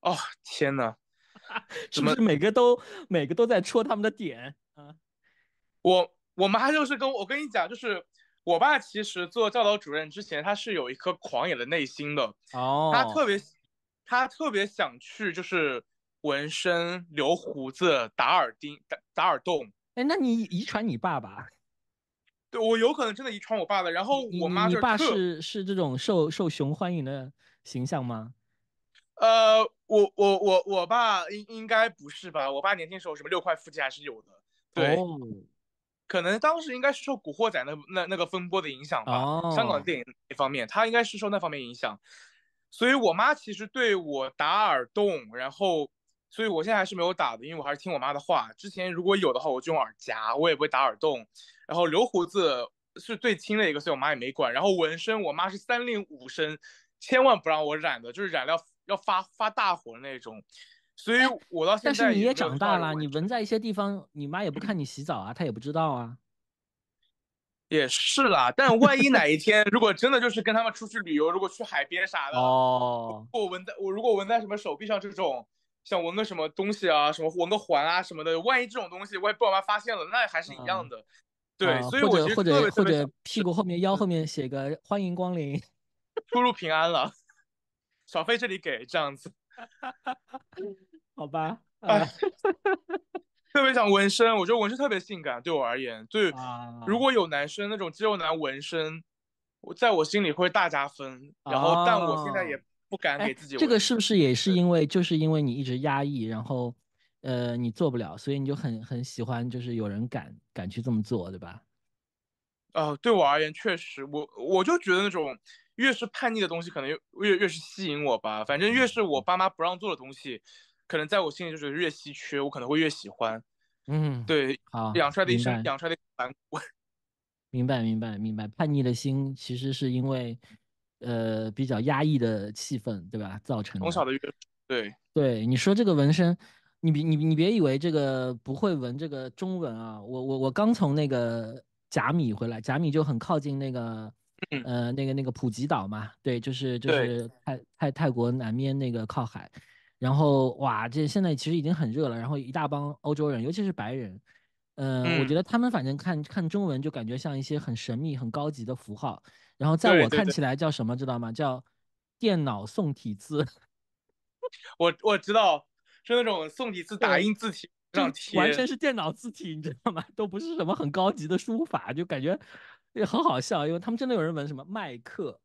Speaker 1: 哦天哪！是不是每个都每个都在戳他们的
Speaker 2: 点？嗯，我我妈就是跟我跟你讲，就是我爸其实做教导主任之前，他是有一颗狂野的内心的。
Speaker 1: 哦，他特别他
Speaker 2: 特别想去，就是纹身、留胡子、打耳钉、打打耳洞。哎，那你遗传你爸爸？对我有可能真的遗传我爸的。然后我妈就你爸是
Speaker 1: 是这种受受熊欢迎的形象吗？
Speaker 2: 呃。我我我我爸应应该不是吧？我爸年轻时候什么六块腹肌还是有的。对，可能当时应该是受《古惑仔》那那那个风波的影响吧。香港电影那方面，他应该是受那方面影响。所以我妈其实对我打耳洞，然后所以我现在还是没有打的，因为我还是听我妈的话。之前如果有的话，我就用耳夹，我也不会打耳洞。然后留胡子是最轻的一个，所以我妈也没管。然后纹身，我妈是三令五申，千万不让我染的，就是染料。要发发大火的那种，
Speaker 1: 所以我到现在。但是你也长大了，你纹在一些地方，你妈也不看你洗澡啊，她也不知道啊。
Speaker 2: 也是啦，
Speaker 1: 但万一哪
Speaker 2: 一天，如果真的就是跟他们出去旅游，如果去海边啥的，哦。我纹在，我如果纹在什么手臂上，这种像纹个什么东西啊，什么纹个环啊什么的，万一这种东西我被爸妈发现了，那还是一样的。对，所以我觉得或者或者
Speaker 1: 屁股后面腰后面写个欢迎光临，
Speaker 2: 出入平安了。小费这里给这样子，
Speaker 1: 好吧，特别想纹身，
Speaker 2: 我觉得纹身特别性感，对我而言，就如果有男生那种肌肉男纹身，我在我心里会大加分。然后，但我现在也不
Speaker 1: 敢给自己。这个是不是也是因为，就是因为你一直压抑，然后，呃，你做不了，所以你就很很喜欢，就是有人敢敢去这么做，对吧？
Speaker 2: 呃，对我而言，确实，我我就觉得那种。越是叛逆的东西，可能越越是吸引我吧。反正越是我爸妈不让做的东西，可能在我心里就是越稀缺，我可能会越喜欢。嗯，对，好，养出来的一生，养出来的一个
Speaker 1: 明白，明白，明白。叛逆的心其实是因为，呃，比较压抑的气氛，对吧？造成的。从
Speaker 2: 小的约对
Speaker 1: 对，你说这个纹身，你别你你别以为这个不会纹这个中文啊。我我我刚从那个贾米回来，贾米就很靠近那个。呃，那个那个普吉岛嘛，对，就是就是泰泰泰国南边那个靠海，然后哇，这现在其实已经很热了，然后一大帮欧洲人，尤其是白人，呃，我觉得他们反正看看中文就感觉像一些很神秘、很高级的符号，然后在我看起来叫什么知道吗？叫电脑宋体字。
Speaker 2: 我我知道是那种宋体字、打印字体，让完全是
Speaker 1: 电脑字体，你知道吗？都不是什么很高级的书法，就感觉。也很好笑，因为他们真的有人纹什么麦克，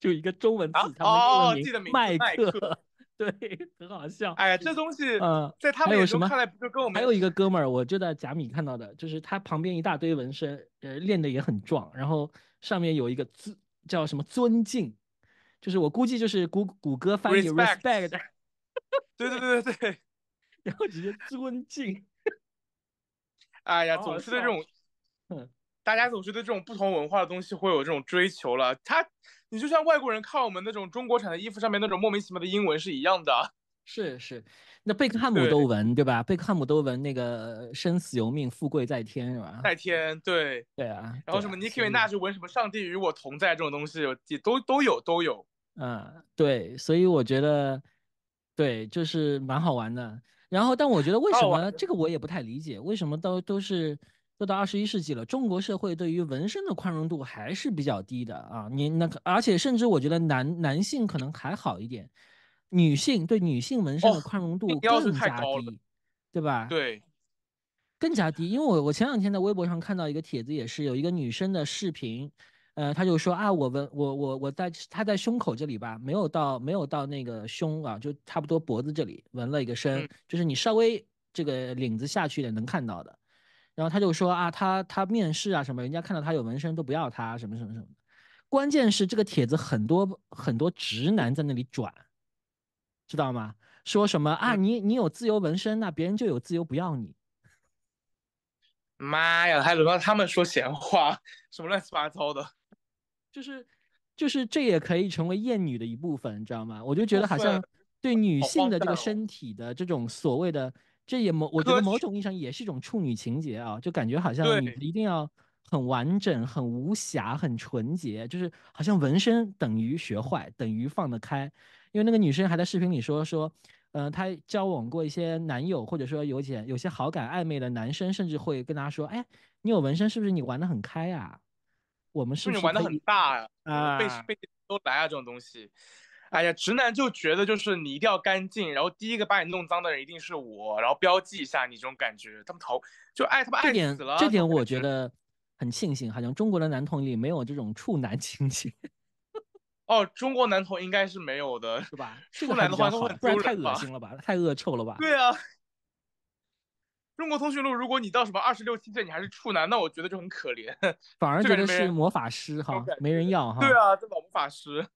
Speaker 1: 就一个中文字，他们哦，得名麦克，对，很好笑。哎，这东西呃，在他们眼中看来就跟我们。还有一个哥们儿，我就在贾米看到的，就是他旁边一大堆纹身，呃，练的也很壮，然后上面有一个字叫什么“尊敬”，就是我估计就是谷谷歌翻译 “respect”，对对对对对，然后直接尊敬。
Speaker 2: 哎呀，总是这种。嗯。大家总是对这种不同文化的东西会有这种追求了。他，你就像外国人看我们那种中国产的衣服上面那种莫名其妙的英文是一样的，是是。
Speaker 1: 那贝克汉姆都纹，对吧？贝克汉姆都纹那个生死由命，富贵在天，是吧？
Speaker 2: 在天，对对啊。然后什么妮 i 维纳就纹什么上帝与我同在这种东西，也都都有都有。
Speaker 1: 嗯，对，所以我觉得，对，就是蛮好玩的。然后，但我觉得为什么这个我也不太理解，为什么都都是。都到二十一世纪了，中国社会对于纹身的宽容度还是比较低的啊！你那，个，而且甚至我觉得男男性可能还好一点，女性对女性纹身的宽容度更加低，对吧？对，更加低。因为我我前两天在微博上看到一个帖子，也是有一个女生的视频，呃，她就说啊，我纹我我我在她在胸口这里吧，没有到没有到那个胸啊，就差不多脖子这里纹了一个身，就是你稍微这个领子下去的能看到的。然后他就说啊，他他面试啊什么，人家看到他有纹身都不要他什么什么什么。关键是这个帖子很多很多直男在那里转，知道吗？说什么啊，你你有自由纹身，那别人就有自由不要你。
Speaker 2: 妈呀，还轮到他们说闲话，什么乱七八糟的，
Speaker 1: 就是就是这也可以成为厌女的一部分，你知道吗？我就觉得好像对女性的这个身体的这种所谓的。这也某我觉得某种意义上也是一种处女情节啊，就感觉好像你一定要很完整、很无瑕、很纯洁，就是好像纹身等于学坏，等于放得开。因为那个女生还在视频里说说，嗯，她交往过一些男友，或者说有点有些好感暧昧的男生，甚至会跟她说，哎，你有纹身是不是你玩的很开呀？我们是不是玩的很
Speaker 2: 大啊？被被都来啊这种东西。哎呀，直男就觉得就是你一定要干净，然后第一个把你弄脏的人一定是我，然后标记一下你这种感觉。他们头
Speaker 1: 就爱他妈爱死了，这点我觉得很庆幸，好像中国的男同里没有这种处男情节。
Speaker 2: 哦，中国男同应该是没有的，是吧？处男的话太恶心了吧，
Speaker 1: 太恶臭了吧？
Speaker 2: 对啊，中国通讯录，如果你到什么二十六七岁你还是处男，那我觉得就很可怜，反而觉得是
Speaker 1: 魔法师哈，没人要哈。对
Speaker 2: 啊，这老魔法师。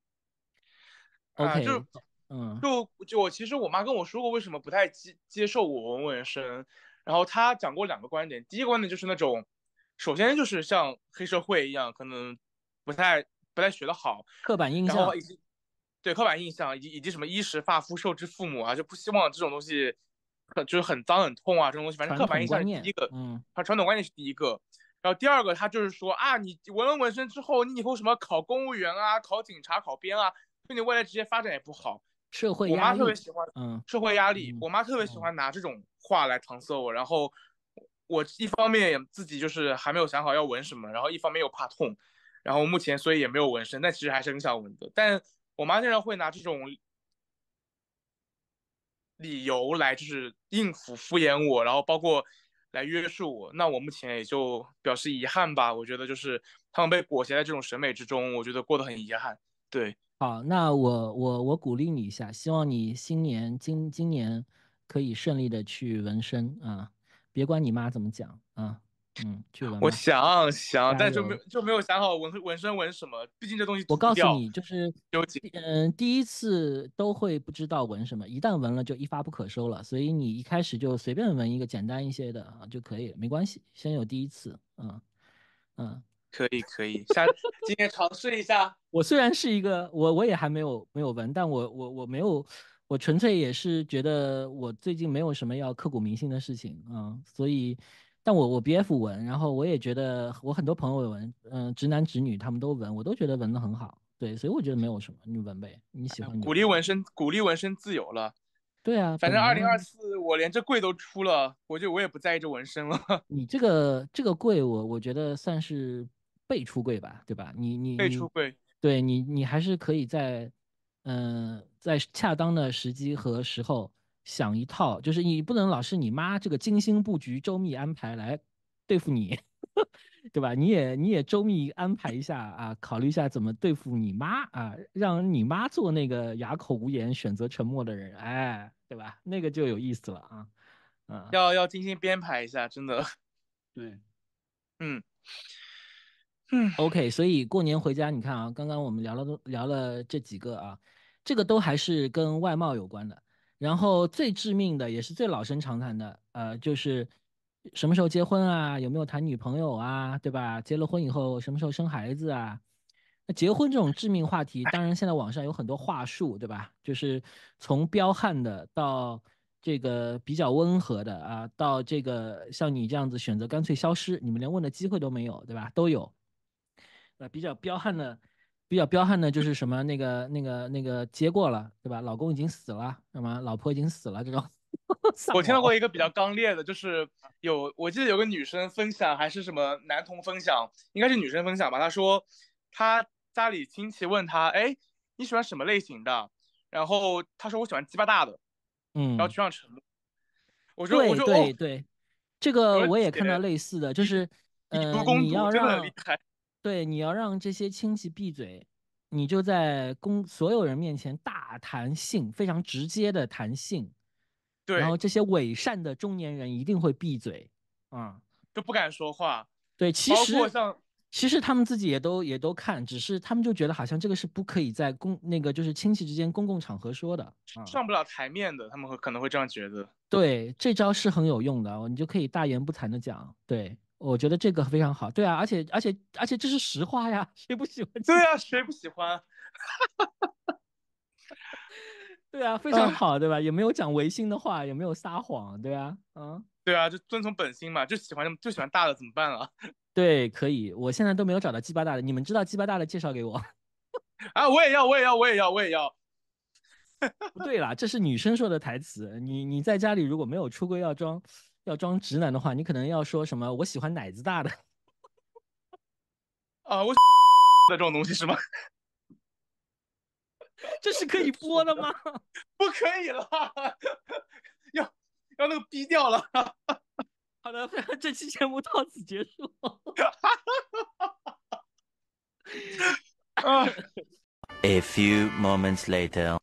Speaker 2: 啊，就是，嗯，就就我其实我妈跟我说过，为什么不太接接受我纹纹身，然后她讲过两个观点，第一个观点就是那种，首先就是像黑社会一样，可能不太不太学得好，
Speaker 1: 刻板印象，以
Speaker 2: 及，对刻板印象以及以及什么衣食发肤受之父母啊，就不希望这种东西，就是很脏很痛啊，这种东西，反正刻板印象是第一个，嗯，他传统观念是第一个，然后第二个他就是说啊，你纹了纹身之后，你以后什么考公务员啊，考警察，考编啊。对你未来职业发展也不好。
Speaker 1: 社会，我妈特别喜欢。嗯，
Speaker 2: 社会压力，我妈特别喜欢拿这种话来搪塞我。然后，我一方面自己就是还没有想好要纹什么，然后一方面又怕痛，然后目前所以也没有纹身。但其实还是很想纹的，但我妈经常会拿这种理由来就是应付敷衍我，然后包括来约束我。那我目前也就表示遗憾吧。我觉得就是他们被裹挟在这种审美之中，我觉得过得很遗憾。对。
Speaker 1: 好，那我我我鼓励你一下，希望你新年今今年可以顺利的去纹身啊！别管你妈怎么讲啊，嗯，去纹。我
Speaker 2: 想想，但就没就没有想好纹纹身纹什么。毕竟这东西，我告诉你，就
Speaker 1: 是有嗯，第一次都会不知道纹什么，一旦纹了就一发不可收了。所以你一开始就随便纹一个简单一些的啊就可以了，没关系，先有第一次啊，嗯。
Speaker 2: 可以可以，下今天尝试一下。
Speaker 1: 我虽然是一个我我也还没有没有纹，但我我我没有，我纯粹也是觉得我最近没有什么要刻骨铭心的事情嗯，所以，但我我 B F 纹，然后我也觉得我很多朋友纹，嗯，直男直女他们都纹，我都觉得纹的很好，对，所以我觉得没有什么，你纹呗，你喜欢。鼓
Speaker 2: 励纹身，鼓励纹身自由了。
Speaker 1: 对啊，反正二零二
Speaker 2: 四我连这柜都出了，我就我也不在意这纹身了。
Speaker 1: 你这个这个柜我我觉得算是。被出柜吧，对吧？你你被出柜，对你你还是可以在，嗯，在恰当的时机和时候想一套，就是你不能老是你妈这个精心布局、周密安排来对付你，对吧？你也你也周密安排一下啊，考虑一下怎么对付你妈啊，让你妈做那个哑口无言、选择沉默的人，哎，对吧？那个就有意思了啊，嗯，
Speaker 2: 要要精心编排一下，真的，对，嗯。
Speaker 1: 嗯，OK，所以过年回家，你看啊，刚刚我们聊了聊了这几个啊，这个都还是跟外貌有关的。然后最致命的也是最老生常谈的，呃，就是什么时候结婚啊，有没有谈女朋友啊，对吧？结了婚以后什么时候生孩子啊？那结婚这种致命话题，当然现在网上有很多话术，对吧？就是从彪悍的到这个比较温和的啊，到这个像你这样子选择干脆消失，你们连问的机会都没有，对吧？都有。呃，比较彪悍的，比较彪悍的就是什么那个那个那个接过了，对吧？老公已经死了，什么老婆已经死了这种。
Speaker 2: 我听到过一个比较刚烈的，就是有我记得有个女生分享，还是什么男同分享，应该是女生分享吧。她说她家里亲戚问她，哎，你喜欢什么类型的？然后她说我喜欢鸡巴大的，嗯，然后全场沉默。我说，得，我说对对，
Speaker 1: 这个我也看到类似的，就是呃，你要让。对，你要让这些亲戚闭嘴，你就在公所有人面前大谈性，非常直接的谈性。对，然后这些伪善的中年人一定会闭嘴，嗯，
Speaker 2: 就不敢说话。
Speaker 1: 对，其实其实他们自己也都也都看，只是他们就觉得好像这个是不可以在公那个就是亲戚之间公共场合说的，
Speaker 2: 上不了台面的，他们会可能会这样觉得。
Speaker 1: 对，这招是很有用的，你就可以大言不惭的讲。对。我觉得这个非常好，对啊，而且而且而且这是实话呀，
Speaker 2: 谁不喜欢？对啊，谁不喜欢？
Speaker 1: 对啊，非常好，对吧？也没有讲违心的话，也没有撒谎，对啊，嗯，
Speaker 2: 对啊，就遵从本心嘛，就喜欢就喜欢大的怎么办啊？
Speaker 1: 对，可以，我现在都没有找到鸡巴大的，你们知道鸡巴大的介绍给我
Speaker 2: 啊？我也要，我也要，我也要，我也要。
Speaker 1: 不对啦，这是女生说的台词，你你在家里如果没有出柜，要装。要装直男的话，你可能要说什么？我喜欢奶子大的
Speaker 2: 啊！我在装东西是吗？这是可以 播的吗？不可以了，要要那个逼掉了。好的，这期节目到此结束。
Speaker 1: A few moments later，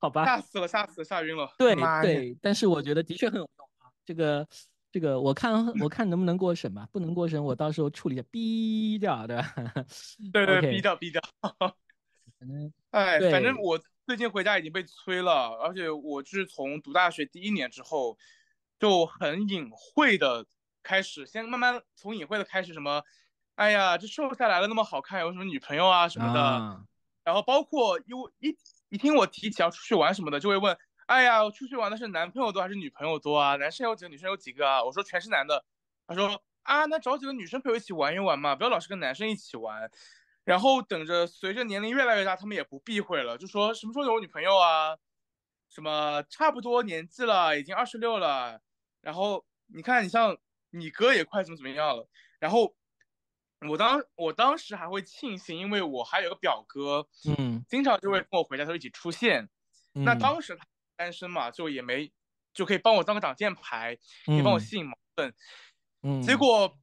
Speaker 1: 好吧，
Speaker 2: 吓死了，吓死，了，
Speaker 1: 吓晕了。对对，但是我觉得的确很有用啊，这个。这个我看，我看能不能过审吧。不能过审，我到时候处理下，逼掉，对吧？对对，逼掉
Speaker 2: 逼掉。
Speaker 1: 反正哎，反正
Speaker 2: 我最近回家已经被催了，而且我是从读大学第一年之后，就很隐晦的开始，先慢慢从隐晦的开始，什么，哎呀，这瘦下来了那么好看，有什么女朋友啊什么的。然后包括因为一一听我提起要出去玩什么的，就会问。哎呀，我出去玩的是男朋友多还是女朋友多啊？男生有几个，女生有几个啊？我说全是男的，他说啊，那找几个女生陪我一起玩一玩嘛，不要老是跟男生一起玩。然后等着随着年龄越来越大，他们也不避讳了，就说什么时候有女朋友啊？什么差不多年纪了，已经二十六了。然后你看，你像你哥也快怎么怎么样了。然后我当我当时还会庆幸，因为我还有个表哥，嗯，经常就会跟我回家，他一起出现。那当时他。单身嘛，就也没，就可以帮我当个挡箭牌，以帮我吸引矛盾。嗯，结果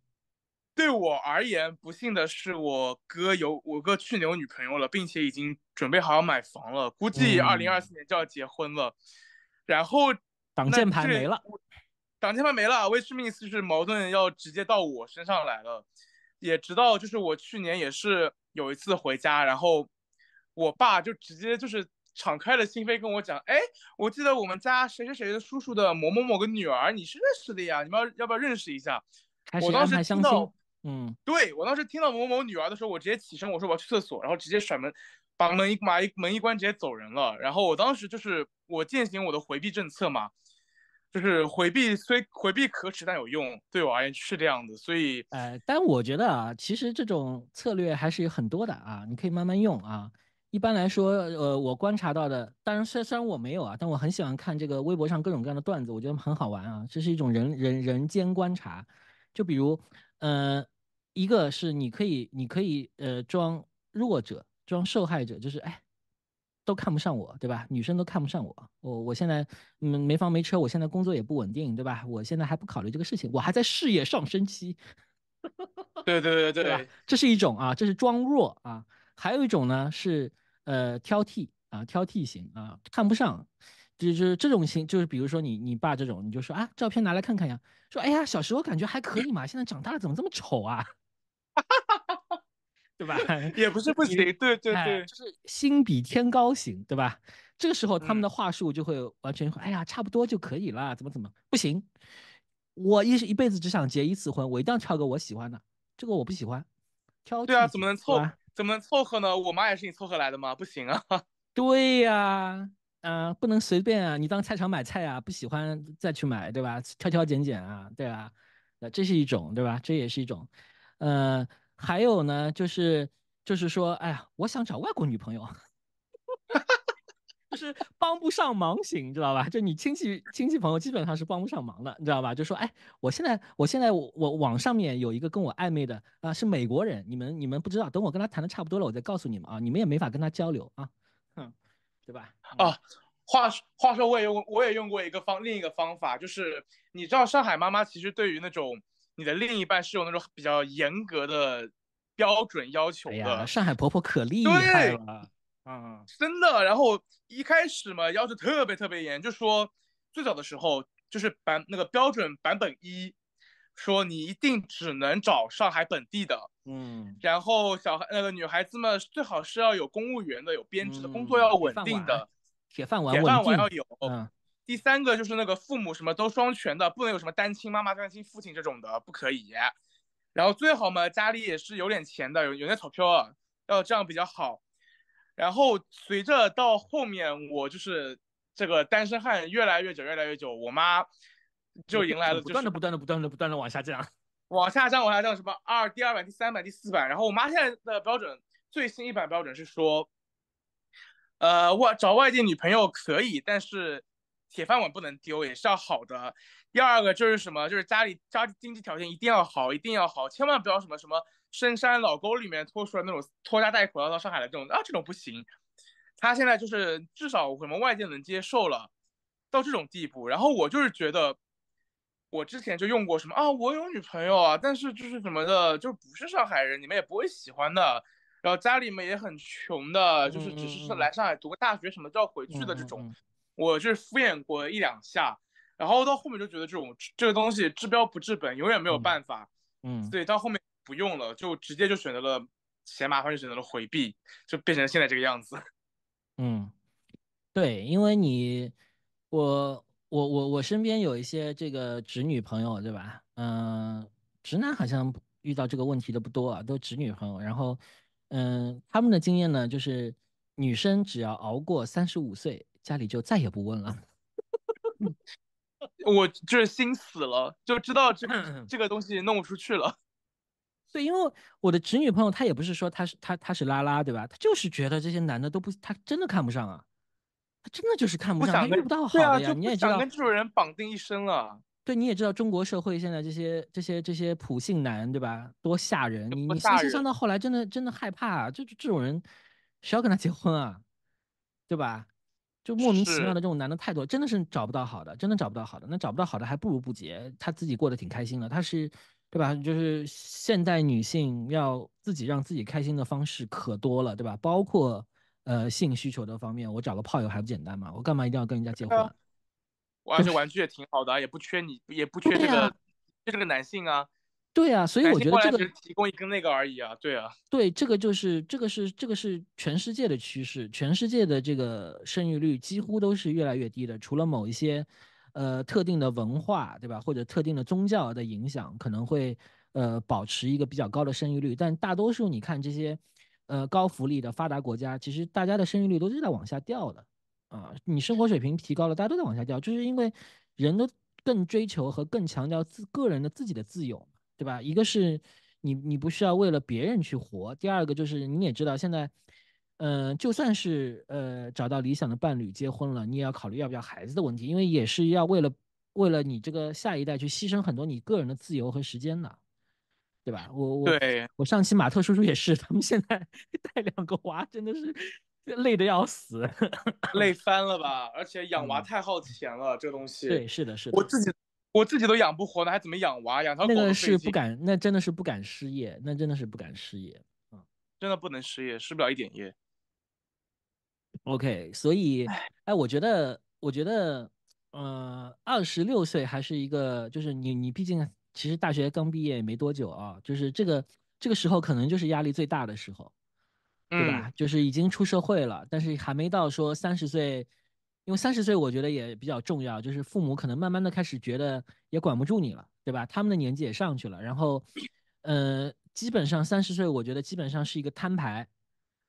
Speaker 2: 对我而言，不幸的是我哥有我哥去年有女朋友了，并且已经准备好要买房了，估计二零二四年就要结婚了。然后挡箭牌没了，挡箭牌没了，which means 是矛盾要直接到我身上来了。也知道就是我去年也是有一次回家，然后我爸就直接就是。敞开了心扉跟我讲，哎，我记得我们家谁谁谁的叔叔的某某某个女儿，你是认识的呀？你们要不要不要认识一下？我当时听到，嗯，对我当时听到某某女儿的时候，我直接起身，我说我要去厕所，然后直接甩门，把门一把一门一关，直接走人了。然后我当时就是我践行我的回避政策嘛，就是回避虽回避可耻，但有用，对我而言是这样的。所以，
Speaker 1: 哎，但我觉得啊，其实这种策略还是有很多的啊，你可以慢慢用啊。一般来说，呃，我观察到的，当然，虽虽然我没有啊，但我很喜欢看这个微博上各种各样的段子，我觉得很好玩啊。这是一种人人人间观察，就比如，呃，一个是你可以，你可以，呃，装弱者，装受害者，就是哎，都看不上我，对吧？女生都看不上我，我我现在嗯没房没车，我现在工作也不稳定，对吧？我现在还不考虑这个事情，我还在事业上升期。
Speaker 2: 对对对对，
Speaker 1: 这是一种啊，这是装弱啊。还有一种呢是，呃，挑剔啊，挑剔型啊，看不上，就是这种型，就是比如说你你爸这种，你就说啊，照片拿来看看呀，说哎呀，小时候感觉还可以嘛，现在长大了怎么这么丑啊，对吧？也不是不行，对对对，就是心比天高型，对吧？这个时候他们的话术就会完全，哎呀，差不多就可以了，怎么怎么不行？我一一辈子只想结一次婚，我一定要挑个我喜欢的，这个我不喜欢，挑剔，对啊，怎么
Speaker 2: 能凑呢？怎么凑合呢？我妈也是你凑合来的吗？不行啊！
Speaker 1: 对呀，啊，不能随便啊！你当菜场买菜啊，不喜欢再去买，对吧？挑挑拣拣啊，对吧？那这是一种，对吧？这也是一种，呃，还有呢，就是就是说，哎呀，我想找外国女朋友。就是帮不上忙，型，你知道吧？就你亲戚、亲戚朋友基本上是帮不上忙的，你知道吧？就说，哎，我现在，我现在，我网上面有一个跟我暧昧的啊，是美国人，你们你们不知道，等我跟他谈的差不多了，我再告诉你们啊，你们也没法跟他交流啊，哼，
Speaker 2: 对吧？啊，话话说，我也用我也用过一个方，另一个方法就是，你知道上海妈妈其实对于那种你的另一半是有那种比较严格的标准要求的，
Speaker 1: 上海婆婆可厉害了。
Speaker 2: 嗯，真的。然后一开始嘛，要求特别特别严，就说最早的时候就是版那个标准版本一，说你一定只能找上海本地的，嗯。然后小那个女孩子们最好是要有公务员的，有编制的工作，要稳定的，
Speaker 1: 铁饭碗，铁饭碗要有。
Speaker 2: 第三个就是那个父母什么都双全的，不能有什么单亲妈妈、单亲父亲这种的，不可以。然后最好嘛，家里也是有点钱的，有有点钞票，要这样比较好。然后随着到后面，我就是这个单身汉越来越久，越来越久，我妈就迎来了不断的、不
Speaker 1: 断的、不断的、不断的 往下降，
Speaker 2: 往下降，往下降。什么二第二版、第三版、第四版。然后我妈现在的标准，最新一版标准是说，呃，外找外地女朋友可以，但是铁饭碗不能丢，也是要好的。第二个就是什么，就是家里家经济条件一定要好，一定要好，千万不要什么什么深山老沟里面拖出来那种拖家带口要到上海来这种啊，这种不行。他现在就是至少我们外界能接受了，到这种地步。然后我就是觉得，我之前就用过什么啊，我有女朋友啊，但是就是怎么的，就不是上海人，你们也不会喜欢的。然后家里面也很穷的，就是只是是来上海读个大学什么就要回去的这种，我就是敷衍过一两下。然后到后面就觉得这种这个东西治标不治本，永远没有办法。嗯，对，到后面不用了，就直接就选择了嫌麻烦，就选择了回避，就变成现在这个样子。
Speaker 1: 嗯，对，因为你我我我我身边有一些这个直女朋友，对吧？嗯，直男好像遇到这个问题的不多，啊，都直女朋友。然后，嗯，他们的经验呢，就是女生只要熬过三十五岁，家里就再也不问了。
Speaker 2: 我就是心死了，就知道这这个东西弄不出去了。
Speaker 1: 对，因为我的侄女朋友她也不是说她是她她是拉拉，对吧？她就是觉得这些男的都不，她真的看不上啊。她真的就是看不上，她遇不到好的呀。你也想跟这
Speaker 2: 种人绑定一生啊？
Speaker 1: 对，你也知道中国社会现在这些这些这些普信男，对吧？多吓人！你你相亲相到后来真的真的害怕，就就这种人，谁要跟他结婚啊？对吧？就莫名其妙的这种男的太多，真的是找不到好的，真的找不到好的。那找不到好的，还不如不结。他自己过得挺开心的，他是，对吧？就是现代女性要自己让自己开心的方式可多了，对吧？包括呃性需求的方面，我找个炮友还不简单嘛？我干嘛一定要跟人家结婚？
Speaker 2: 玩且玩具也挺好的，也不缺你，也不缺这个，就这个男性啊。
Speaker 1: 对啊，所以我觉得这个
Speaker 2: 提供一个那个而已啊，对啊，
Speaker 1: 对，这个就是这个是这个是全世界的趋势，全世界的这个生育率几乎都是越来越低的，除了某一些，呃，特定的文化，对吧？或者特定的宗教的影响，可能会呃保持一个比较高的生育率，但大多数你看这些，呃，高福利的发达国家，其实大家的生育率都是在往下掉的啊，你生活水平提高了，大家都在往下掉，就是因为人都更追求和更强调自个人的自己的自由。对吧？一个是，你你不需要为了别人去活；第二个就是你也知道现在，嗯，就算是呃找到理想的伴侣结婚了，你也要考虑要不要孩子的问题，因为也是要为了为了你这个下一代去牺牲很多你个人的自由和时间的，对吧？我我我上期马特叔叔也是，他们现在 带两个娃，真的是累得要死，
Speaker 2: 累翻了吧？而且养娃太耗钱了，这东西。对，是的是的，我自己。我自己都养不活了，还怎么养娃？养条狗是不敢，
Speaker 1: 那真的是不敢失业，那真的是不敢失业，嗯，
Speaker 2: 真的不能失业，失不了一点业。
Speaker 1: OK，所以，哎，我觉得，我觉得，嗯，二十六岁还是一个，就是你你毕竟其实大学刚毕业没多久啊，就是这个这个时候可能就是压力最大的时候，对吧？就是已经出社会了，但是还没到说三十岁。因为三十岁，我觉得也比较重要，就是父母可能慢慢的开始觉得也管不住你了，对吧？他们的年纪也上去了，然后，呃，基本上三十岁，我觉得基本上是一个摊牌，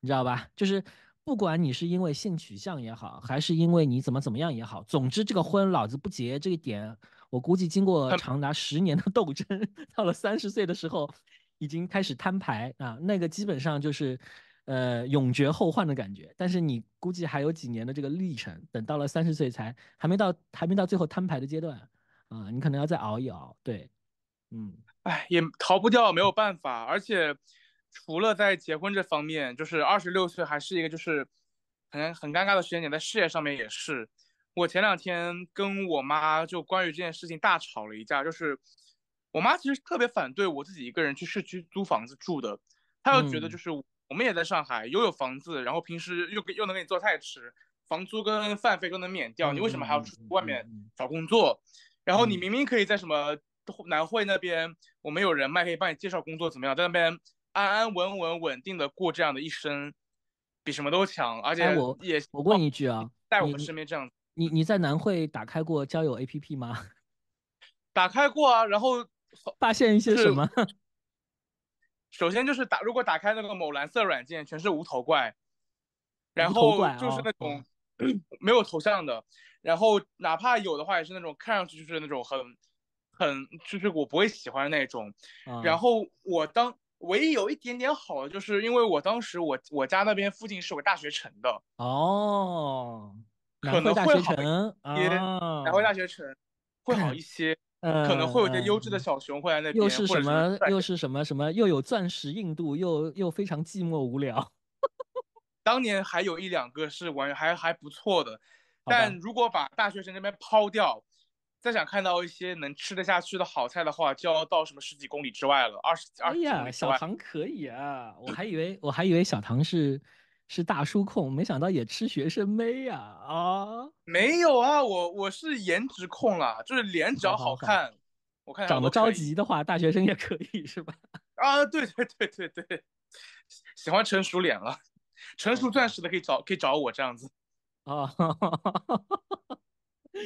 Speaker 1: 你知道吧？就是不管你是因为性取向也好，还是因为你怎么怎么样也好，总之这个婚老子不结，这一点我估计经过长达十年的斗争，到了三十岁的时候，已经开始摊牌啊，那个基本上就是。呃，永绝后患的感觉，但是你估计还有几年的这个历程，等到了三十岁才还没到还没到最后摊牌的阶段啊，你可能要再熬一熬，对，嗯，哎，
Speaker 2: 也逃不掉，没有办法。而且除了在结婚这方面，就是二十六岁还是一个就是很很尴尬的时间点，在事业上面也是。我前两天跟我妈就关于这件事情大吵了一架，就是我妈其实特别反对我自己一个人去市区租房子住的，她又觉得就是。我们也在上海，又有房子，然后平时又又能给你做菜吃，房租跟饭费都能免掉，你为什么还要出外面找工作？然后你明明可以在什么南汇那边，我们有人脉，可以帮你介绍工作，怎么样，在那边安安稳稳、稳定的过这样的一生，比什么都强。而且我也
Speaker 1: 我问一句啊，在我们身边这样，你你在南汇打开过交友 APP 吗？
Speaker 2: 打开过啊，然后
Speaker 1: 发现一些什么？
Speaker 2: 首先就是打，如果打开那个某蓝色软件，全是无头怪，然后就是那种 没有头像的，然后哪怕有的话，也是那种看上去就是那种很很就是我不会喜欢的那种。然后我当唯一有一点点好的，就是因为我当时我我家那边附近是我大学城的
Speaker 1: 哦，能会好一城，南汇大学城会好一
Speaker 2: 些。呃，可能会有一个优质的小熊会在那边，又是什么，
Speaker 1: 又是什么什么，又有钻石硬度，又又非常寂寞无聊。
Speaker 2: 当年还有一两个是玩还还不错的，但如果把大学生那边抛掉，再想看到一些能吃得下去的好菜的话，就要到什么十几公里之外了，二十二十几公里小唐
Speaker 1: 可以啊，我还以为我还以为小唐是。是大叔控，没想到也吃学生妹呀！
Speaker 2: 啊，没有啊，我我是颜值控啦，就是脸只要好看，我看
Speaker 1: 长得着急的话，大学生也可以是吧？
Speaker 2: 啊，对对对对对，喜欢成熟脸了，成熟钻石的可以找可以找我这样子。
Speaker 1: 啊哈哈哈哈哈！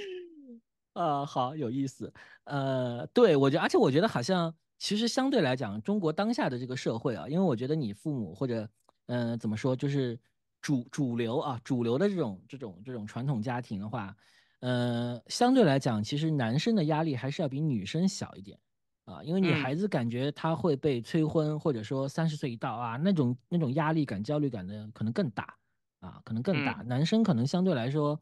Speaker 1: 啊，好有意思。呃，对我觉得，而且我觉得好像其实相对来讲，中国当下的这个社会啊，因为我觉得你父母或者。嗯，怎么说就是主主流啊，主流的这种这种这种传统家庭的话，呃，相对来讲，其实男生的压力还是要比女生小一点啊，因为女孩子感觉她会被催婚，或者说三十岁一到啊，那种那种压力感、焦虑感的可能更大啊，可能更大。男生可能相对来说，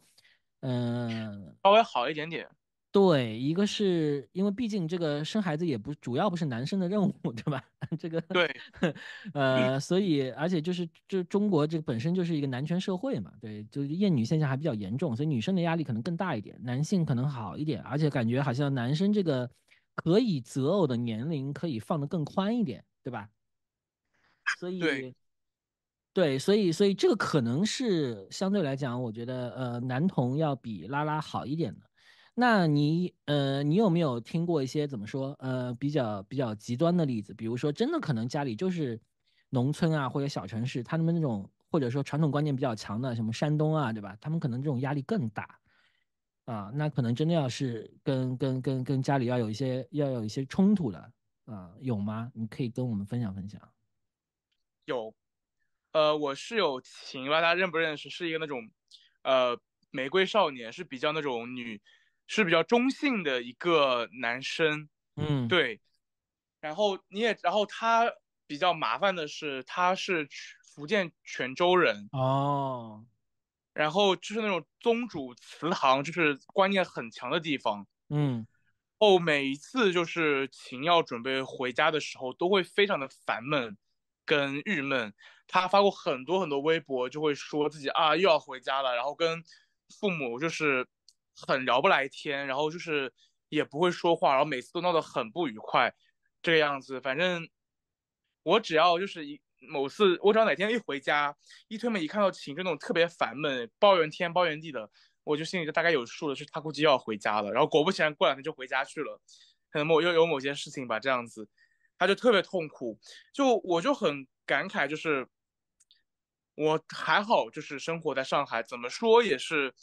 Speaker 1: 嗯，稍
Speaker 2: 微好一点点。
Speaker 1: 对，一个是因为毕竟这个生孩子也不主要不是男生的任务，对吧？这个对，呃，所以而且就是就是中国这个本身就是一个男权社会嘛，对，就是厌女现象还比较严重，所以女生的压力可能更大一点，男性可能好一点，而且感觉好像男生这个可以择偶的年龄可以放得更宽一点，对吧？所以对，对，所以所以这个可能是相对来讲，我觉得呃，男童要比拉拉好一点的。那你呃，你有没有听过一些怎么说呃比较比较极端的例子？比如说真的可能家里就是农村啊，或者小城市，他们那种或者说传统观念比较强的，什么山东啊，对吧？他们可能这种压力更大啊。那可能真的要是跟跟跟跟家里要有一些要有一些冲突的啊，有吗？你可以跟我们分享分享。
Speaker 2: 有，呃，我室友晴吧，大家认不认识？是一个那种呃玫瑰少年，是比较那种女。是比较中性的一个男生，嗯，对，然后你也，然后他比较麻烦的是，他是福建泉州人
Speaker 1: 哦，
Speaker 2: 然后就是那种宗主祠堂，就是观念很强的地方，嗯，哦，每一次就是秦要准备回家的时候，都会非常的烦闷，跟郁闷，他发过很多很多微博，就会说自己啊又要回家了，然后跟父母就是。很聊不来天，然后就是也不会说话，然后每次都闹得很不愉快，这个样子。反正我只要就是一某次，我只要哪天一回家，一推门一看到晴，就那种特别烦闷、抱怨天抱怨地的，我就心里就大概有数了，就是他估计要回家了。然后果不其然，过两天就回家去了，可能某又有某件事情吧，这样子他就特别痛苦。就我就很感慨，就是我还好，就是生活在上海，怎么说也是。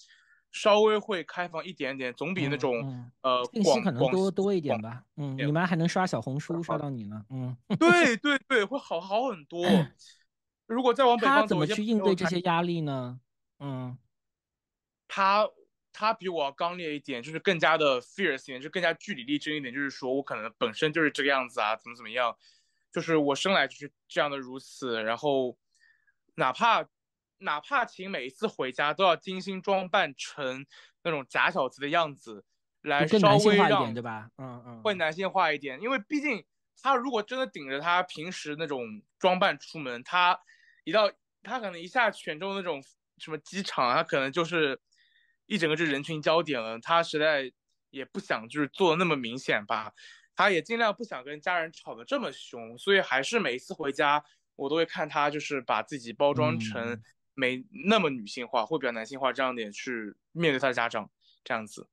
Speaker 2: 稍微会开放一点点，总比那种呃广可能多一点
Speaker 1: 吧。嗯，你妈还能刷小红书刷到你呢。嗯，
Speaker 2: 对对对，会好好很多。如果再往北方走，他怎么去应对这些压
Speaker 1: 力呢？嗯，
Speaker 2: 他他比我刚烈一点，就是更加的 fierce 一点，就更加据理力争一点。就是说我可能本身就是这个样子啊，怎么怎么样，就是我生来就是这样的如此。然后，哪怕。哪怕秦每一次回家都要精心装扮成那种假小子的样子，来稍微让对
Speaker 1: 吧？嗯嗯，
Speaker 2: 会男性化一点，因为毕竟他如果真的顶着他平时那种装扮出门，他一到他可能一下选中那种什么机场，他可能就是一整个就是人群焦点了。他实在也不想就是做的那么明显吧，他也尽量不想跟家人吵得这么凶，所以还是每一次回家我都会看他就是把自己包装成。没那么女性化，会比较男性化这样点去面对他的家长这样子，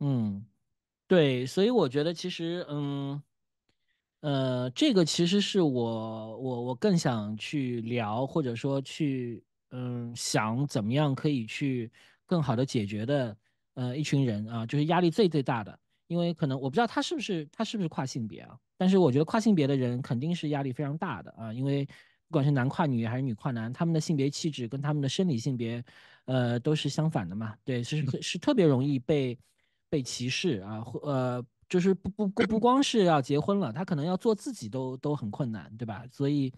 Speaker 1: 嗯，对，所以我觉得其实，嗯，呃，这个其实是我我我更想去聊，或者说去嗯想怎么样可以去更好的解决的，呃，一群人啊，就是压力最最大的，因为可能我不知道他是不是他是不是跨性别啊，但是我觉得跨性别的人肯定是压力非常大的啊，因为。不管是男跨女还是女跨男，他们的性别气质跟他们的生理性别，呃，都是相反的嘛。对，是是特别容易被被歧视啊，或呃，就是不不不不 光是要结婚了，他可能要做自己都都很困难，对吧？所以，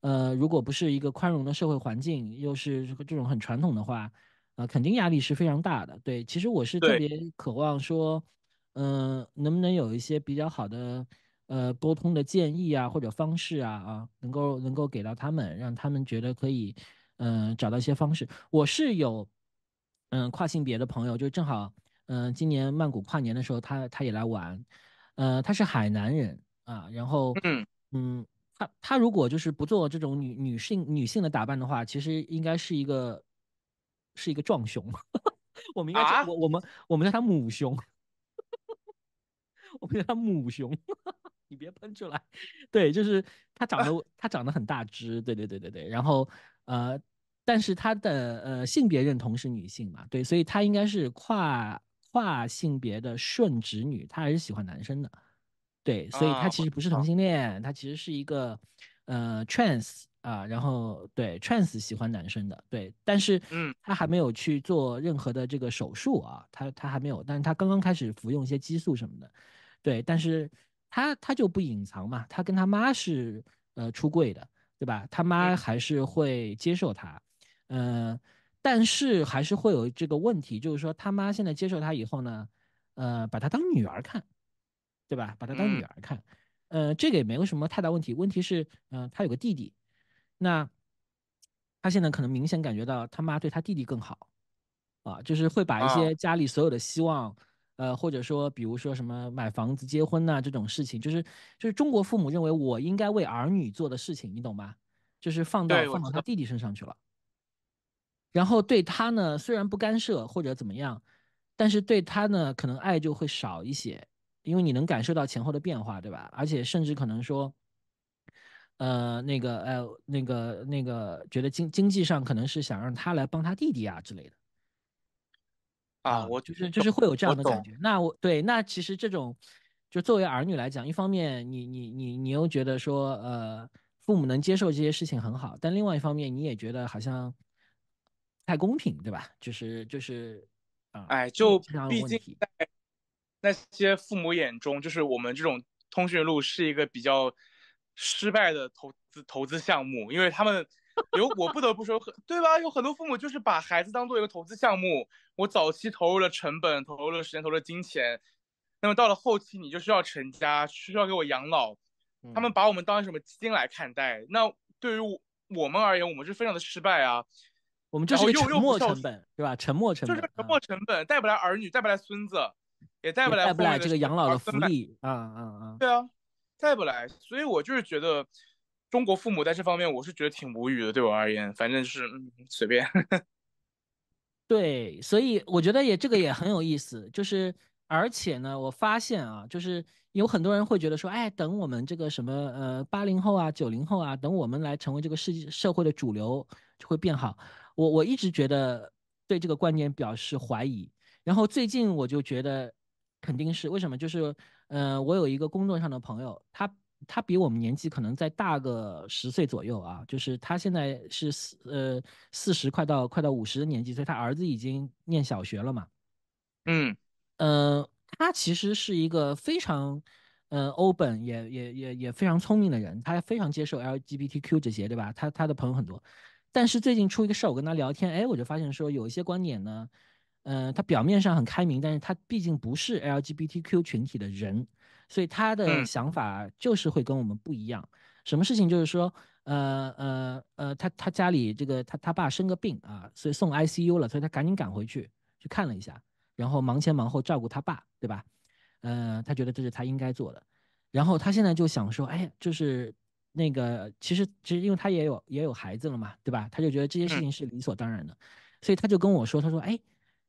Speaker 1: 呃，如果不是一个宽容的社会环境，又是这种很传统的话，呃，肯定压力是非常大的。对，其实我是特别渴望说，嗯，能不能有一些比较好的。呃，沟通的建议啊，或者方式啊，啊，能够能够给到他们，让他们觉得可以，嗯，找到一些方式。我是有，嗯，跨性别的朋友，就正好，嗯，今年曼谷跨年的时候，他他也来玩，呃，他是海南人啊，然后，嗯嗯，他他如果就是不做这种女女性女性的打扮的话，其实应该是一个是一个壮熊，我们应该我我们我们叫他母熊，我们叫他母熊。你别喷出来，对，就是她长得她 长得很大只，对对对对对，然后呃，但是她的呃性别认同是女性嘛，对，所以她应该是跨跨性别的顺直女，她还是喜欢男生的，对，所以她其实不是同性恋，她其实是一个呃 trans 啊，然后对 trans 喜欢男生的，对，但是嗯，她还没有去做任何的这个手术啊，她她还没有，但是她刚刚开始服用一些激素什么的，对，但是。他他就不隐藏嘛，他跟他妈是呃出柜的，对吧？他妈还是会接受他，嗯，但是还是会有这个问题，就是说他妈现在接受他以后呢，呃，把他当女儿看，对吧？把他当女儿看，呃，这个也没有什么太大问题。问题是，嗯，他有个弟弟，那他现在可能明显感觉到他妈对他弟弟更好，啊，就是会把一些家里所有的希望。呃，或者说，比如说什么买房子、结婚呐这种事情，就是就是中国父母认为我应该为儿女做的事情，你懂吧？就是放到放到他弟弟身上去了，然后对他呢，虽然不干涉或者怎么样，但是对他呢，可能爱就会少一些，因为你能感受到前后的变化，对吧？而且甚至可能说，呃，那个，呃，那个那个，觉得经经济上可能是想让他来帮他弟弟啊之类的。
Speaker 2: 啊，我就是就是会有这样的感觉。
Speaker 1: 那我对那其实这种，就作为儿女来讲，一方面你你你你又觉得说，呃，父母能接受这些事情很好，但另外一方面你也觉得好像太公平，对吧？就是就是啊，哎，就毕竟
Speaker 2: 在那些父母眼中，就是我们这种通讯录是一个比较失败的投资投资项目，因为他们。有，我不得不说，很对吧？有很多父母就是把孩子当做一个投资项目，我早期投入了成本，投入了时间，投入了金钱，那么到了后期，你就需要成家，需要给我养老，他们把我们当什么基金来看待？那对于我我们而言，我们是非常的失败啊，
Speaker 1: 我们就是又又没成本，对吧？沉默成本就是
Speaker 2: 沉默成本，带不来儿女，带不来孙子，也带不来这个养老的福利，
Speaker 1: 啊啊啊！
Speaker 2: 对啊，带不来，所以我就是觉得。中国父母在这方面，我是觉得挺无语的。对我而言，反正就是嗯，随便。
Speaker 1: 对，所以我觉得也这个也很有意思。就是，而且呢，我发现啊，就是有很多人会觉得说，哎，等我们这个什么呃八零后啊、九零后啊，等我们来成为这个世界社会的主流，就会变好。我我一直觉得对这个观念表示怀疑。然后最近我就觉得肯定是为什么？就是嗯，我有一个工作上的朋友，他。他比我们年纪可能再大个十岁左右啊，就是他现在是四呃四十快到快到五十的年纪，所以他儿子已经念小学了嘛。嗯呃，他其实是一个非常呃 open 也也也也非常聪明的人，他非常接受 LGBTQ 这些，对吧？他他的朋友很多，但是最近出一个事儿，我跟他聊天，哎，我就发现说有一些观点呢，呃，他表面上很开明，但是他毕竟不是 LGBTQ 群体的人。所以他的想法就是会跟我们不一样。什么事情就是说，呃呃呃，他他家里这个他他爸生个病啊，所以送 ICU 了，所以他赶紧赶回去去看了一下，然后忙前忙后照顾他爸，对吧？嗯，他觉得这是他应该做的。然后他现在就想说，哎就是那个，其实其实因为他也有也有孩子了嘛，对吧？他就觉得这些事情是理所当然的，所以他就跟我说，他说，哎，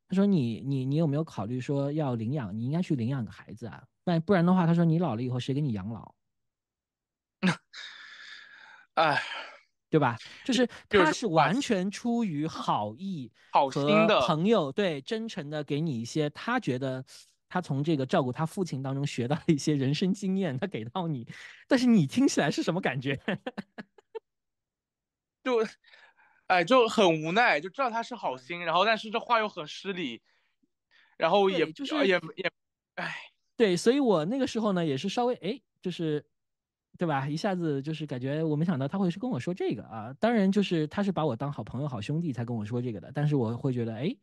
Speaker 1: 他说你你你有没有考虑说要领养？你应该去领养个孩子啊。那不然的话，他说你老了以后谁给你养老？那对吧？就是他是完全出于好意、
Speaker 2: 好心的朋
Speaker 1: 友，对，真诚的给你一些他觉得他从这个照顾他父亲当中学到一些人生经验，他给到你。但是你听起来是什么感觉？
Speaker 2: 就哎，就很无奈，就知道他是好心，然后但是这话又很失礼，然后也就是也也哎。
Speaker 1: 对，所以我那个时候呢，也是稍微哎，就是，对吧？一下子就是感觉我没想到他会是跟我说这个啊。当然，就是他是把我当好朋友、好兄弟才跟我说这个的。但是我会觉得，哎，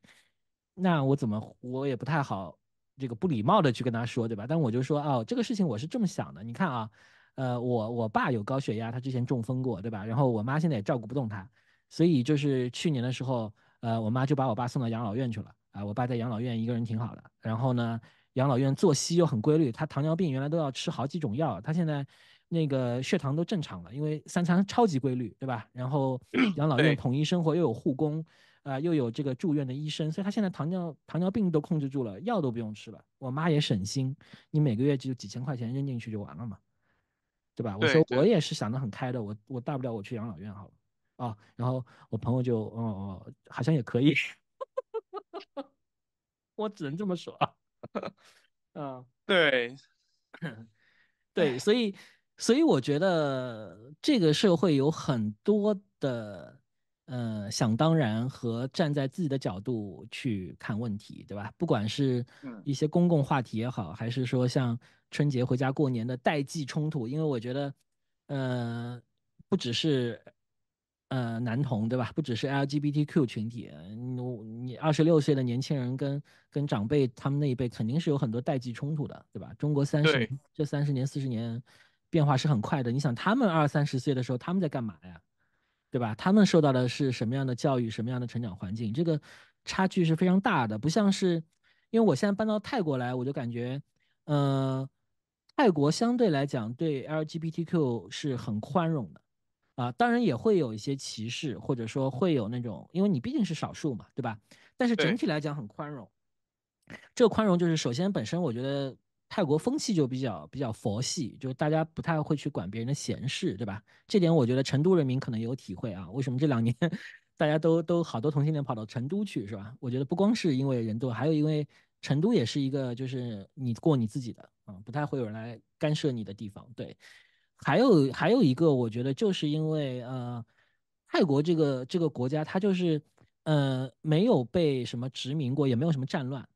Speaker 1: 那我怎么我也不太好这个不礼貌的去跟他说，对吧？但我就说哦，这个事情我是这么想的。你看啊，呃，我我爸有高血压，他之前中风过，对吧？然后我妈现在也照顾不动他，所以就是去年的时候，呃，我妈就把我爸送到养老院去了啊。我爸在养老院一个人挺好的。然后呢？养老院作息又很规律，他糖尿病原来都要吃好几种药，他现在那个血糖都正常了，因为三餐超级规律，对吧？然后 养老院统一生活，又有护工，啊，又有这个住院的医生，所以他现在糖尿糖尿病都控制住了，药都不用吃了。我妈也省心，你每个月就几千块钱扔进去就完了嘛，对吧？我说我也是想得很开的，我我大不了我去养老院好了啊。然后我朋友就，哦哦，好像也可以，我只能这么说啊。嗯，对，对，所以，所以我觉得这个社会有很多的，呃，想当然和站在自己的角度去看问题，对吧？不管是一些公共话题也好，还是说像春节回家过年的代际冲突，因为我觉得，呃，不只是。呃，男同对吧？不只是 LGBTQ 群体，你你二十六岁的年轻人跟跟长辈他们那一辈肯定是有很多代际冲突的，对吧？中国三十这三十年四十年变化是很快的，你想他们二三十岁的时候他们在干嘛呀？对吧？他们受到的是什么样的教育，什么样的成长环境？这个差距是非常大的。不像是，因为我现在搬到泰国来，我就感觉，呃，泰国相对来讲对 LGBTQ 是很宽容的。啊，当然也会有一些歧视，或者说会有那种，因为你毕竟是少数嘛，对吧？但是整体来讲很宽容。这个宽容就是，首先本身我觉得泰国风气就比较比较佛系，就是大家不太会去管别人的闲事，对吧？这点我觉得成都人民可能有体会啊。为什么这两年 大家都都好多同性恋跑到成都去，是吧？我觉得不光是因为人多，还有因为成都也是一个就是你过你自己的啊，不太会有人来干涉你的地方，对。还有还有一个，我觉得就是因为呃，泰国这个这个国家，它就是呃没有被什么殖民过，也没有什么战乱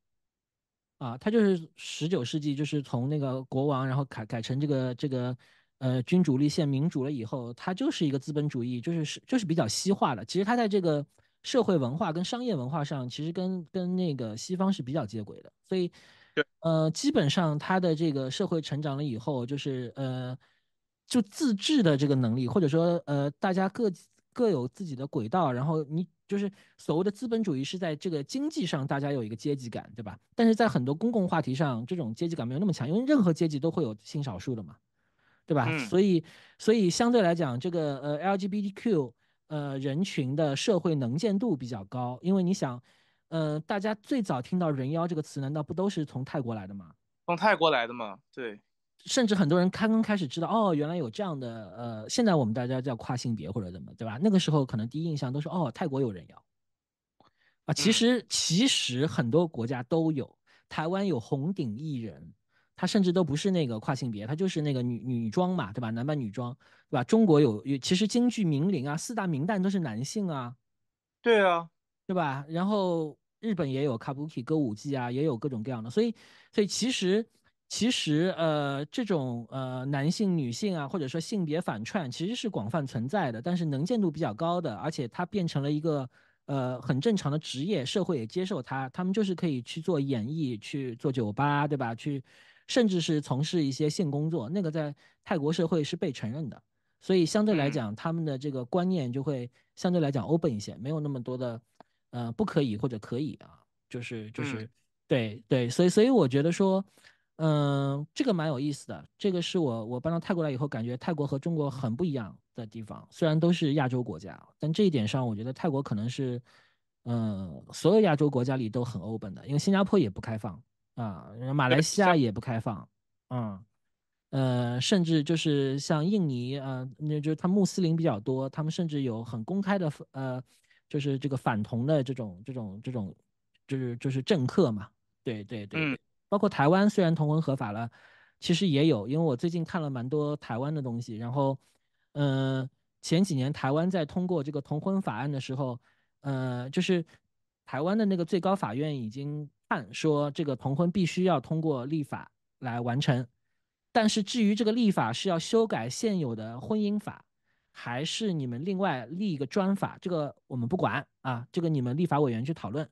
Speaker 1: 啊，它就是十九世纪就是从那个国王然后改改成这个这个呃君主立宪民主了以后，它就是一个资本主义，就是是就是比较西化的。其实它在这个社会文化跟商业文化上，其实跟跟那个西方是比较接轨的。所以呃，基本上它的这个社会成长了以后，就是呃。就自治的这个能力，或者说，呃，大家各各有自己的轨道，然后你就是所谓的资本主义是在这个经济上大家有一个阶级感，对吧？但是在很多公共话题上，这种阶级感没有那么强，因为任何阶级都会有性少数的嘛，对吧？所以，所以相对来讲，这个呃 LGBTQ 呃人群的社会能见度比较高，因为你想，呃，大家最早听到人妖这个词，难道不都是从泰国来的吗？
Speaker 2: 从泰国来的嘛，对。
Speaker 1: 甚至很多人刚刚开始知道，哦，原来有这样的，呃，现在我们大家叫跨性别或者怎么，对吧？那个时候可能第一印象都是，哦，泰国有人妖，啊，其实其实很多国家都有，台湾有红顶艺人，他甚至都不是那个跨性别，他就是那个女女装嘛，对吧？男扮女装，对吧？中国有有，其实京剧名伶啊，四大名旦都是男性啊，对啊，对吧？然后日本也有 Kabuki 歌舞伎啊，也有各种各样的，所以所以其实。其实呃，这种呃男性、女性啊，或者说性别反串，其实是广泛存在的，但是能见度比较高的，而且它变成了一个呃很正常的职业，社会也接受它。他们就是可以去做演艺，去做酒吧，对吧？去，甚至是从事一些性工作，那个在泰国社会是被承认的。所以相对来讲，他们的这个观念就会相对来讲 open 一些，没有那么多的呃，不可以或者可以啊，就是就是对对，所以所以我觉得说。嗯，这个蛮有意思的。这个是我我搬到泰国来以后，感觉泰国和中国很不一样的地方。虽然都是亚洲国家，但这一点上，我觉得泰国可能是，嗯，所有亚洲国家里都很 open 的。因为新加坡也不开放啊，马来西亚也不开放，嗯，呃，甚至就是像印尼，呃，那就是他穆斯林比较多，他们甚至有很公开的，呃，就是这个反同的这种这种这种，就是就是政客嘛，对对对。包括台湾虽然同婚合法了，其实也有，因为我最近看了蛮多台湾的东西。然后，嗯，前几年台湾在通过这个同婚法案的时候，呃，就是台湾的那个最高法院已经判说，这个同婚必须要通过立法来完成。但是至于这个立法是要修改现有的婚姻法，还是你们另外立一个专法，这个我们不管啊，这个你们立法委员去讨论。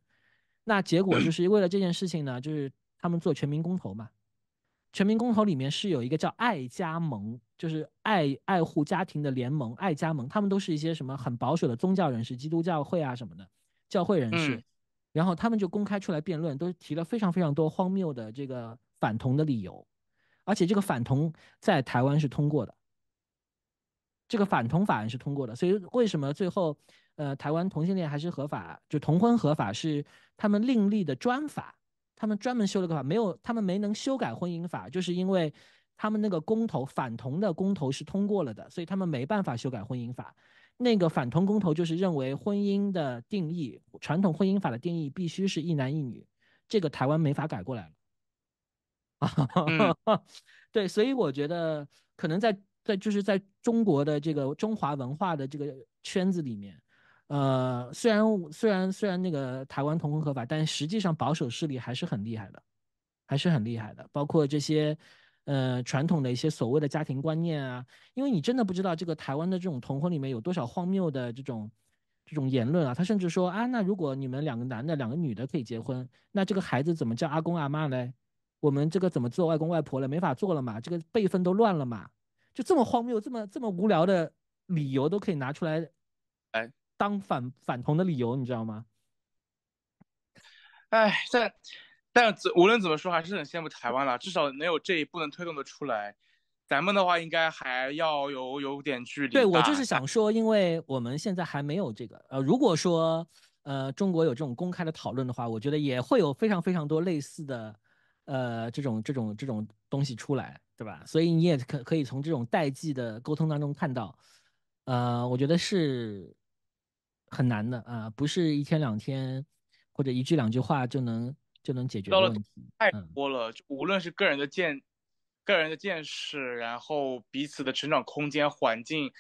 Speaker 1: 那结果就是为了这件事情呢，就是。他们做全民公投嘛？全民公投里面是有一个叫“爱加盟”，就是爱爱护家庭的联盟“爱加盟”。他们都是一些什么很保守的宗教人士，基督教会啊什么的教会人士。然后他们就公开出来辩论，都提了非常非常多荒谬的这个反同的理由。而且这个反同在台湾是通过的，这个反同法案是通过的。所以为什么最后呃台湾同性恋还是合法？就同婚合法是他们另立的专法。他们专门修了个法，没有，他们没能修改婚姻法，就是因为他们那个公投反同的公投是通过了的，所以他们没办法修改婚姻法。那个反同公投就是认为婚姻的定义，传统婚姻法的定义必须是一男一女，这个台湾没法改过来了。啊，对，所以我觉得可能在在就是在中国的这个中华文化的这个圈子里面。呃，虽然虽然虽然那个台湾同婚合法，但实际上保守势力还是很厉害的，还是很厉害的。包括这些，呃，传统的一些所谓的家庭观念啊，因为你真的不知道这个台湾的这种同婚里面有多少荒谬的这种这种言论啊。他甚至说啊，那如果你们两个男的两个女的可以结婚，那这个孩子怎么叫阿公阿妈嘞？我们这个怎么做外公外婆了？没法做了嘛，这个辈分都乱了嘛。就这么荒谬，这么这么无聊的理由都可以拿出来，哎。当反反同的理由，你知道吗？哎，但但无
Speaker 2: 论怎么说，还是很羡慕台湾了，至少能有这一步能推动的出来。咱们的话，应该还要有有点距离。对，我就是想
Speaker 1: 说，因为我们现在还没有这个。呃，如果说呃中国有这种公开的讨论的话，我觉得也会有非常非常多类似的呃这种这种这种东西出来，对吧？所以你也可可以从这种代际的沟通当中看到。呃，我觉得是。很难的啊，不是一天两天，或者一句两句话就能就能解决问题。
Speaker 2: 太多了，就无论是个人的见，个人的见识，然后彼此的成长空间、环境，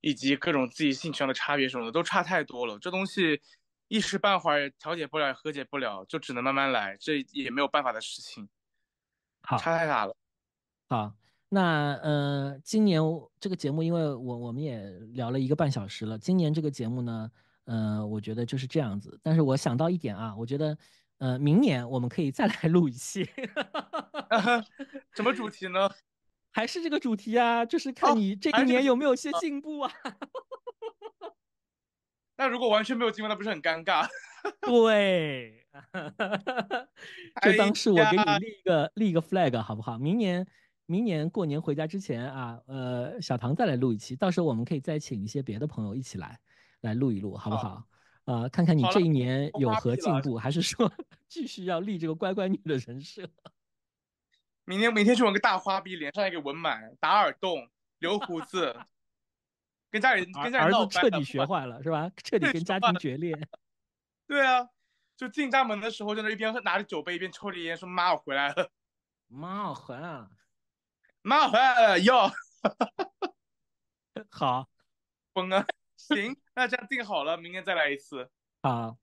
Speaker 2: 以及各种自己兴趣上的差别什么的，都差太多了。这东西一时半会儿也调解不了，也和解不了，就只能慢慢来。这也没有办法的事情，
Speaker 1: 好，差太大了。好。那呃，今年这个节目，因为我我们也聊了一个半小时了。今年这个节目呢，呃，我觉得就是这样子。但是我想到一点啊，我觉得，呃，明年我们可以再来录一期，
Speaker 2: 什么主题呢？
Speaker 1: 还是这个主题啊，就是看你这一年有没有些进步啊。
Speaker 2: 那如果完全没有进步，那不是很尴尬？
Speaker 1: 对，
Speaker 2: 就当是我给你立
Speaker 1: 一个立一个 flag，好不好？明年。明年过年回家之前啊，呃，小唐再来录一期，到时候我们可以再请一些别的朋友一起来，来录一录，好不好？啊，看看你这一年有何进步，还是说 继续要立这个乖乖女的
Speaker 2: 人设？明天明天去纹个大花臂，脸上也给纹满，打耳洞，留胡子，跟家人 跟家人儿子彻底学
Speaker 1: 坏了，是吧？彻底跟家庭决裂。
Speaker 2: 对啊，就进家门的时候，在那一边拿着酒杯一边抽着烟，说：“妈，我回来了。”“妈，我回来了。”妈来了哟！好，峰哥，行，那这样定好了，明天再来一次，
Speaker 1: 好，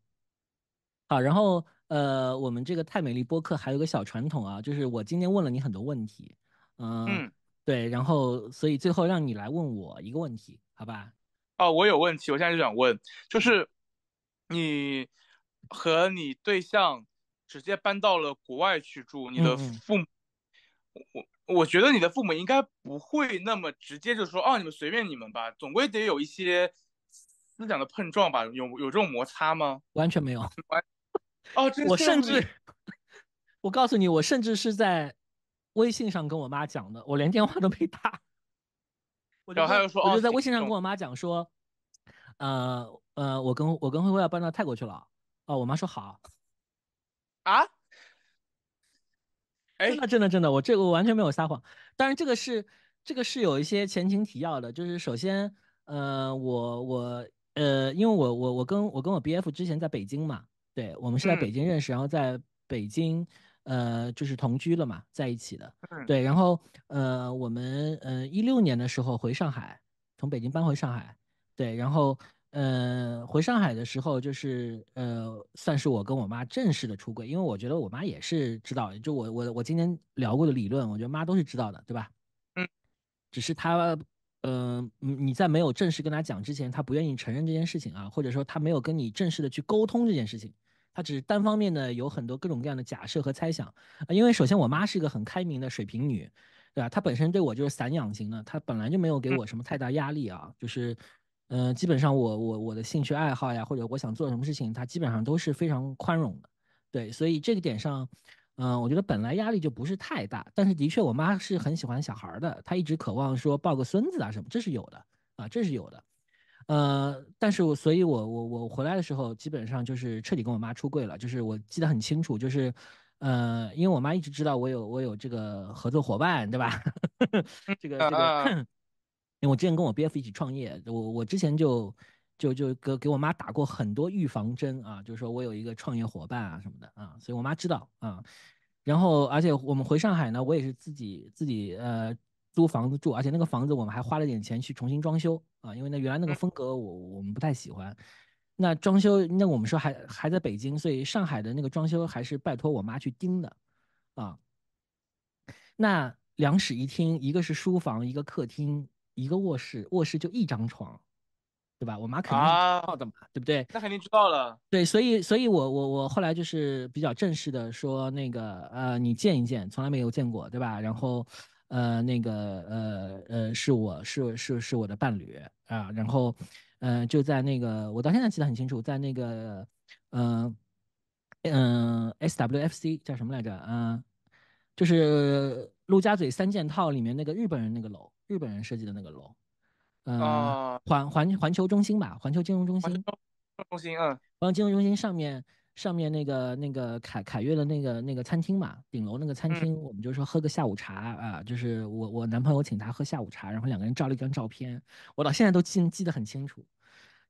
Speaker 1: 好，然后呃，我们这个太美丽播客还有个小传统啊，就是我今天问了你很多问题，嗯，对，然后所以最后让你来问我一个问题，好吧？
Speaker 2: 哦，我有问题，我现在就想问，就是你和你对象直接搬到了国外去住，你的父，我。我觉得你的父母应该不会那么直接就说哦，你们随便你们吧，总归得有一些思想的碰撞吧？有有这种摩擦吗？
Speaker 1: 完全没有，完哦，我甚至我告诉你，我甚至是在微信上跟我妈讲的，我连电话都没打。然后他就说，我就在微信上跟我妈讲说，呃呃，我跟我跟慧慧要搬到泰国去了。哦，我妈说好。啊？哎，那真的真的，我这我完全没有撒谎，当然这个是这个是有一些前情提要的，就是首先，呃，我我呃，因为我我我跟我跟我 B F 之前在北京嘛，对，我们是在北京认识，然后在北京，呃，就是同居了嘛，在一起的，对，然后呃，我们呃一六年的时候回上海，从北京搬回上海，对，然后。呃，回上海的时候，就是呃，算是我跟我妈正式的出轨，因为我觉得我妈也是知道，就我我我今天聊过的理论，我觉得妈都是知道的，对吧？嗯，只是她，呃，你在没有正式跟她讲之前，她不愿意承认这件事情啊，或者说她没有跟你正式的去沟通这件事情，她只是单方面的有很多各种各样的假设和猜想因为首先我妈是一个很开明的水瓶女，对吧？她本身对我就是散养型的，她本来就没有给我什么太大压力啊，就是。嗯，基本上我我我的兴趣爱好呀，或者我想做什么事情，他基本上都是非常宽容的，对，所以这个点上，嗯，我觉得本来压力就不是太大，但是的确我妈是很喜欢小孩的，她一直渴望说抱个孙子啊什么，这是有的啊，这是有的，呃，但是我所以，我我我回来的时候，基本上就是彻底跟我妈出柜了，就是我记得很清楚，就是，呃，因为我妈一直知道我有我有这个合作伙伴，对吧？这 个这个。因为我之前跟我 B F 一起创业，我我之前就就就给给我妈打过很多预防针啊，就是说我有一个创业伙伴啊什么的啊，所以我妈知道啊。然后而且我们回上海呢，我也是自己自己呃租房子住，而且那个房子我们还花了点钱去重新装修啊，因为那原来那个风格我我们不太喜欢。那装修那我们说还还在北京，所以上海的那个装修还是拜托我妈去盯的啊。那两室一厅，一个是书房，一个客厅。一个卧室，卧室就一张床，对吧？我妈肯定知道的嘛，对不对？
Speaker 2: 那肯定知道了。
Speaker 1: 对，所以，所以我，我，我后来就是比较正式的说，那个，呃，你见一见，从来没有见过，对吧？然后，呃，那个，呃，呃，是我是是是我的伴侣啊。然后，呃，就在那个，我到现在记得很清楚，在那个，嗯嗯，S W F C 叫什么来着？嗯，就是陆家嘴三件套里面那个日本人那个楼。日本人设计的那个楼，嗯，环环环球中心吧，环球金融中心，中心，嗯，环球金融中心上面上面那个那个凯凯悦的那个那个餐厅嘛，顶楼那个餐厅，我们就说喝个下午茶啊，就是我我男朋友请他喝下午茶，然后两个人照了一张照片，我到现在都记记得很清楚，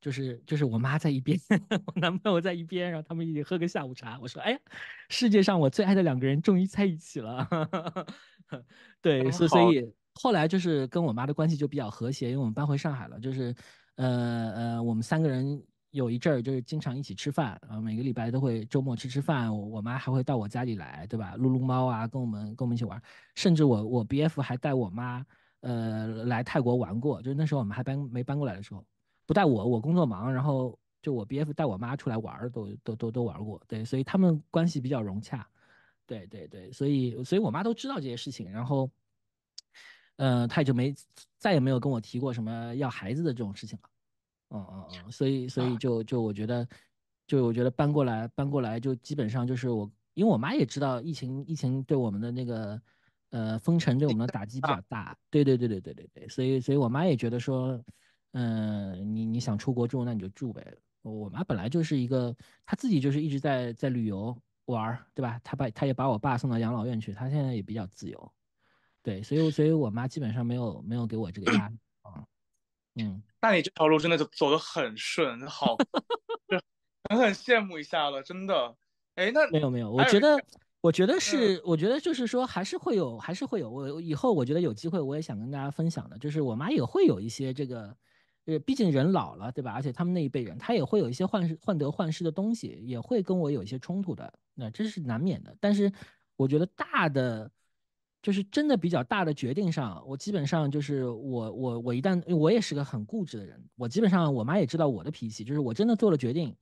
Speaker 1: 就是就是我妈在一边，我男朋友在一边，然后他们一起喝个下午茶，我说哎呀，世界上我最爱的两个人终于在一起了，对，所所以。后来就是跟我妈的关系就比较和谐，因为我们搬回上海了，就是，呃呃，我们三个人有一阵儿就是经常一起吃饭，然后每个礼拜都会周末吃吃饭，我妈还会到我家里来，对吧？撸撸猫啊，跟我们跟我们一起玩，甚至我我 B F 还带我妈呃来泰国玩过，就是那时候我们还搬没搬过来的时候，不带我，我工作忙，然后就我 B F 带我妈出来玩儿都都都都玩过，对，所以他们关系比较融洽，对对对，所以所以我妈都知道这些事情，然后。嗯，他也就没，再也没有跟我提过什么要孩子的这种事情了。嗯嗯嗯，所以所以就就我觉得，就我觉得搬过来搬过来就基本上就是我，因为我妈也知道疫情疫情对我们的那个呃封城对我们的打击比较大，对对对对对对对，所以所以我妈也觉得说，嗯你你想出国住那你就住呗。我妈本来就是一个她自己就是一直在在旅游玩，对吧？她把她也把我爸送到养老院去，她现在也比较自由。对，所以所以我妈基本上没有没有给我这个压力啊，
Speaker 2: 嗯，那你这条路真的就走得很顺，好，很很羡慕一下了，真的。哎，
Speaker 1: 那没有没有，我觉得我觉得是，我觉得就是说还是会有还是会有，我以后我觉得有机会我也想跟大家分享的，就是我妈也会有一些这个，呃，毕竟人老了对吧？而且他们那一辈人他也会有一些患患得患失的东西，也会跟我有一些冲突的，那这是难免的。但是我觉得大的。就是真的比较大的决定上，我基本上就是我我我一旦我也是个很固执的人，我基本上我妈也知道我的脾气，就是我真的做了决定，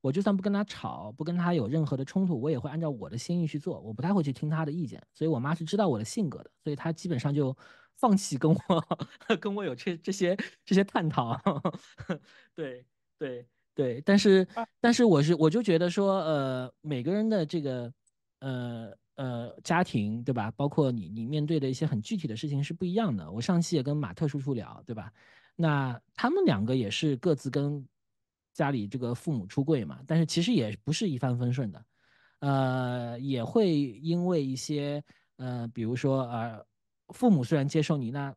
Speaker 1: 我就算不跟她吵，不跟她有任何的冲突，我也会按照我的心意去做，我不太会去听她的意见，所以我妈是知道我的性格的，所以她基本上就放弃跟我 跟我有这这些这些探讨，对对对，但是但是我是我就觉得说呃每个人的这个呃。呃，家庭对吧？包括你，你面对的一些很具体的事情是不一样的。我上期也跟马特叔叔聊，对吧？那他们两个也是各自跟家里这个父母出柜嘛，但是其实也不是一帆风顺的，呃，也会因为一些呃，比如说啊，父母虽然接受你，那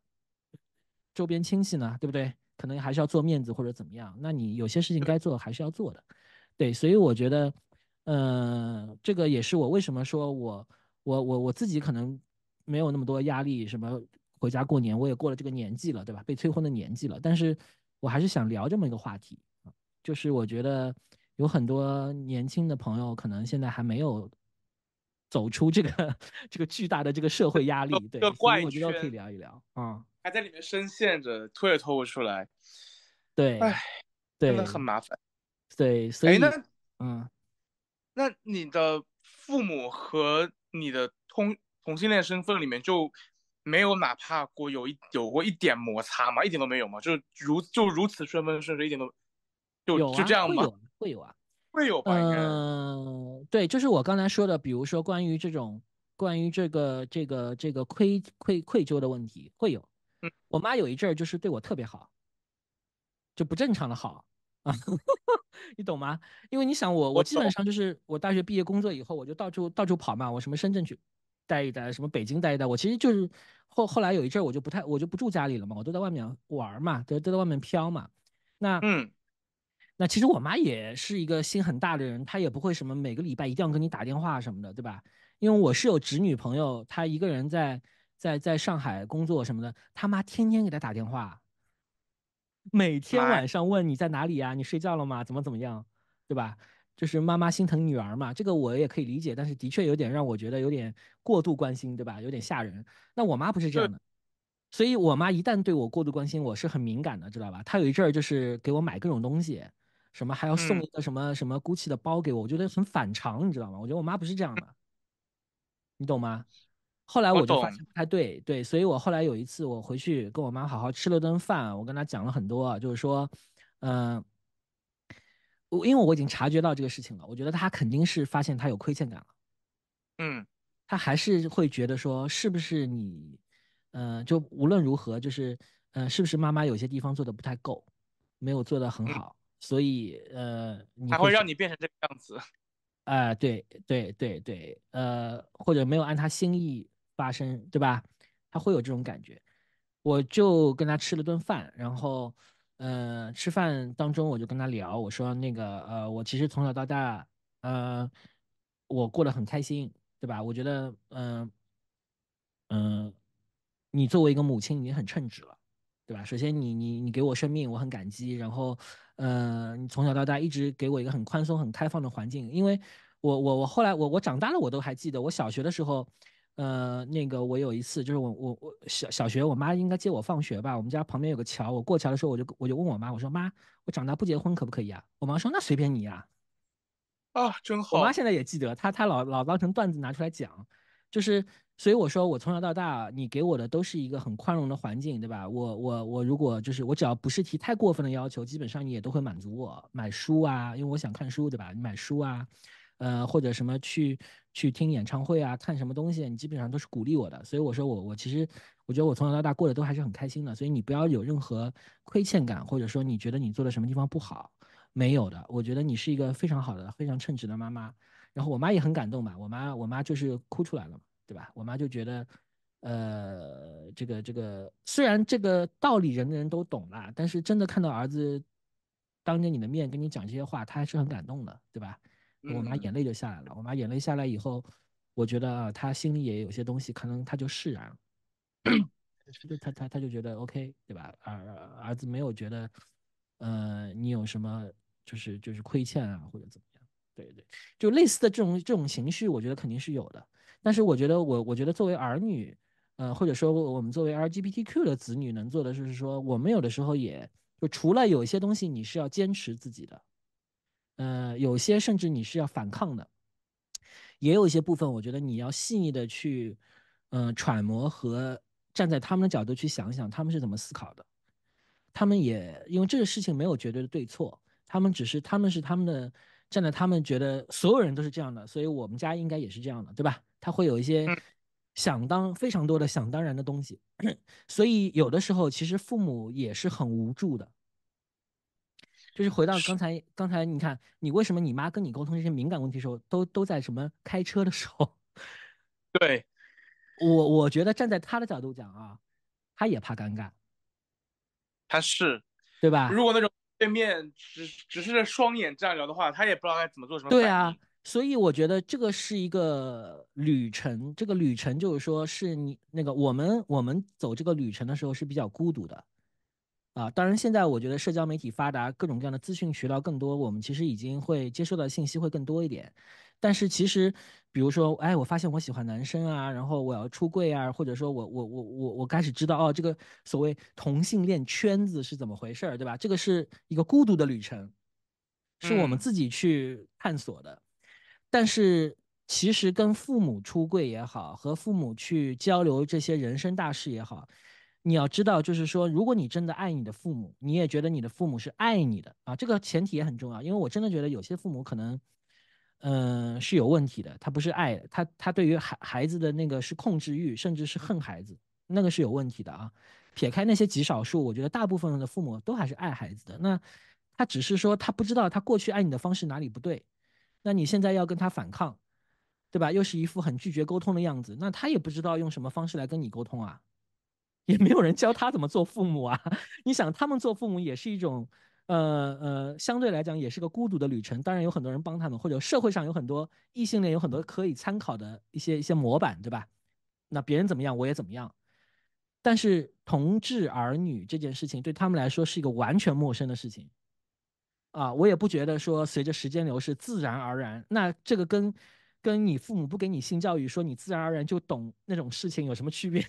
Speaker 1: 周边亲戚呢，对不对？可能还是要做面子或者怎么样。那你有些事情该做还是要做的，对，所以我觉得。嗯，这个也是我为什么说我我我我自己可能没有那么多压力，什么回家过年，我也过了这个年纪了，对吧？被催婚的年纪了，但是我还是想聊这么一个话题啊，就是我觉得有很多年轻的朋友可能现在还没有走出这个 这个巨大的这个社会压力，对，我觉得可以聊一聊啊，
Speaker 2: 还在里面深陷着，拖也拖不出来，
Speaker 1: 对，哎，真的很麻烦，对，所哎，那，嗯。
Speaker 2: 那你的父母和你的同同性恋身份里面就没有哪怕过有一有过一点摩擦吗？一点都没有吗？就如就如此顺风顺水，一点都就就这样吗？
Speaker 1: 会有，会有啊，会有吧？应该。嗯，对，就是我刚才说的，比如说关于这种关于这个这个这个愧愧愧疚的问题，会有。嗯，我妈有一阵儿就是对我特别好，就不正常的好。啊，你懂吗？因为你想我，我基本上就是我大学毕业工作以后，我就到处到处跑嘛。我什么深圳去待一待，什么北京待一待。我其实就是后后来有一阵我就不太我就不住家里了嘛，我都在外面玩嘛，都都在外面飘嘛。那嗯，那其实我妈也是一个心很大的人，她也不会什么每个礼拜一定要跟你打电话什么的，对吧？因为我是有侄女朋友，她一个人在在在上海工作什么的，她妈天天给她打电话。每天晚上问你在哪里呀？你睡觉了吗？怎么怎么样，对吧？就是妈妈心疼女儿嘛，这个我也可以理解。但是的确有点让我觉得有点过度关心，对吧？有点吓人。那我妈不是这样的，所以我妈一旦对我过度关心，我是很敏感的，知道吧？她有一阵儿就是给我买各种东西，什么还要送一个什么什么 GUCCI 的包给我，我觉得很反常，你知道吗？我觉得我妈不是这样的，你懂吗？后来我就发现不太对，对，所以我后来有一次我回去跟我妈好好吃了顿饭，我跟她讲了很多，就是说，嗯，我因为我已经察觉到这个事情了，我觉得她肯定是发现她有亏欠感了，嗯，她还是会觉得说是不是你，嗯，就无论如何就是嗯，是不是妈妈有些地方做的不太够，没有做的很好，所以呃，她会让
Speaker 2: 你变成这个样子，
Speaker 1: 哎，对对对对，呃，或者没有按她心意。发生对吧？他会有这种感觉。我就跟他吃了顿饭，然后，呃，吃饭当中我就跟他聊，我说那个，呃，我其实从小到大，呃，我过得很开心，对吧？我觉得，嗯，嗯，你作为一个母亲已经很称职了，对吧？首先，你你你给我生命，我很感激。然后，呃，你从小到大一直给我一个很宽松、很开放的环境，因为我我我后来我我长大了，我都还记得，我小学的时候。呃，那个我有一次就是我我我小小学，我妈应该接我放学吧。我们家旁边有个桥，我过桥的时候我就我就问我妈，我说妈，我长大不结婚可不可以啊？我妈说那随便你啊。啊，真好。我妈现在也记得，她她老老当成段子拿出来讲，就是所以我说我从小到大，你给我的都是一个很宽容的环境，对吧？我我我如果就是我只要不是提太过分的要求，基本上你也都会满足我。买书啊，因为我想看书，对吧？你买书啊。呃，或者什么去去听演唱会啊，看什么东西，你基本上都是鼓励我的，所以我说我我其实我觉得我从小到大过得都还是很开心的，所以你不要有任何亏欠感，或者说你觉得你做的什么地方不好，没有的，我觉得你是一个非常好的、非常称职的妈妈。然后我妈也很感动吧，我妈我妈就是哭出来了嘛，对吧？我妈就觉得，呃，这个这个虽然这个道理人人都懂啦，但是真的看到儿子当着你的面跟你讲这些话，他还是很感动的，对吧？我妈眼泪就下来了。我妈眼泪下来以后，我觉得啊，她心里也有些东西，可能她就释然了。她她她就觉得 OK，对吧？儿儿子没有觉得，呃，你有什么就是就是亏欠啊或者怎么样？对对，就类似的这种这种情绪，我觉得肯定是有的。但是我觉得我我觉得作为儿女，呃，或者说我们作为 LGBTQ 的子女，能做的就是说，我们有的时候也就除了有一些东西，你是要坚持自己的。呃，有些甚至你是要反抗的，也有一些部分，我觉得你要细腻的去，嗯，揣摩和站在他们的角度去想想，他们是怎么思考的。他们也因为这个事情没有绝对的对错，他们只是他们是他们的，站在他们觉得所有人都是这样的，所以我们家应该也是这样的，对吧？他会有一些想当非常多的想当然的东西，所以有的时候其实父母也是很无助的。就是回到刚才，刚才你看你为什么你妈跟你沟通这些敏感问题的时候，都都在什么开车的时候？对，我我觉得站在他的角度讲啊，他也怕尴尬，他是对吧？如
Speaker 2: 果那种对面只只是双眼这样聊的话，他也不知道该怎么做什么。对啊，
Speaker 1: 所以我觉得这个是一个旅程，这个旅程就是说，是你那个我们我们走这个旅程的时候是比较孤独的。啊，当然，现在我觉得社交媒体发达，各种各样的资讯渠道更多，我们其实已经会接收到信息会更多一点。但是其实，比如说，哎，我发现我喜欢男生啊，然后我要出柜啊，或者说我我我我我开始知道哦，这个所谓同性恋圈子是怎么回事儿，对吧？这个是一个孤独的旅程，是我们自己去探索的。但是其实跟父母出柜也好，和父母去交流这些人生大事也好。你要知道，就是说，如果你真的爱你的父母，你也觉得你的父母是爱你的啊，这个前提也很重要。因为我真的觉得有些父母可能，嗯，是有问题的，他不是爱他他对于孩孩子的那个是控制欲，甚至是恨孩子，那个是有问题的啊。撇开那些极少数，我觉得大部分的父母都还是爱孩子的。那他只是说他不知道他过去爱你的方式哪里不对，那你现在要跟他反抗，对吧？又是一副很拒绝沟通的样子，那他也不知道用什么方式来跟你沟通啊。也没有人教他怎么做父母啊！你想，他们做父母也是一种，呃呃，相对来讲也是个孤独的旅程。当然有很多人帮他们，或者社会上有很多异性恋有很多可以参考的一些一些模板，对吧？那别人怎么样，我也怎么样。但是同志儿女这件事情对他们来说是一个完全陌生的事情啊！我也不觉得说随着时间流逝自然而然，那这个跟跟你父母不给你性教育，说你自然而然就懂那种事情有什么区别？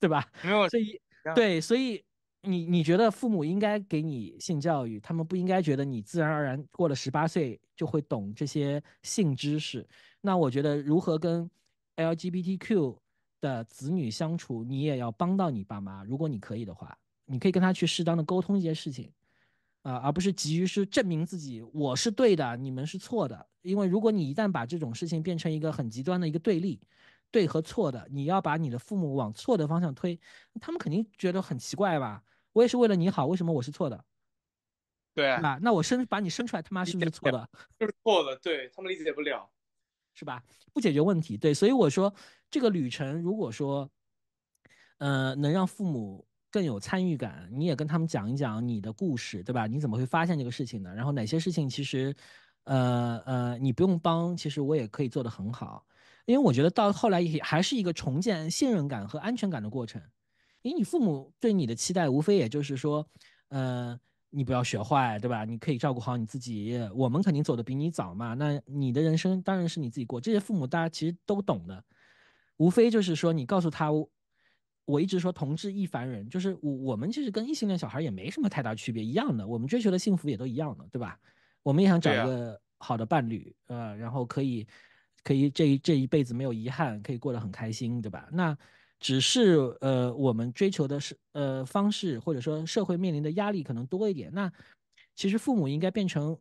Speaker 1: 对吧？没有，所以对，所以你你觉得父母应该给你性教育，他们不应该觉得你自然而然过了十八岁就会懂这些性知识。那我觉得如何跟 LGBTQ 的子女相处，你也要帮到你爸妈，如果你可以的话，你可以跟他去适当的沟通一些事情啊，而不是急于是证明自己我是对的，你们是错的。因为如果你一旦把这种事情变成一个很极端的一个对立。对和错的，你要把你的父母往错的方向推，他们肯定觉得很奇怪吧？我也是为了你好，为什么我是错的？对，啊，那我生把你生出来，他妈是不是错了？
Speaker 2: 就是错了，对他们理解不了，
Speaker 1: 是吧？不解决问题，对，所以我说这个旅程，如果说，呃，能让父母更有参与感，你也跟他们讲一讲你的故事，对吧？你怎么会发现这个事情的？然后哪些事情其实，呃呃，你不用帮，其实我也可以做得很好。因为我觉得到后来也还是一个重建信任感和安全感的过程。因为你父母对你的期待，无非也就是说，呃，你不要学坏，对吧？你可以照顾好你自己。我们肯定走的比你早嘛，那你的人生当然是你自己过。这些父母大家其实都懂的，无非就是说，你告诉他，我一直说同志亦凡人，就是我我们其实跟异性恋小孩也没什么太大区别，一样的，我们追求的幸福也都一样的，对吧？我们也想找一个好的伴侣，呃，然后可以。可以，这这一辈子没有遗憾，可以过得很开心，对吧？那只是呃，我们追求的是呃方式，或者说社会面临的压力可能多一点。那其实父母应该变成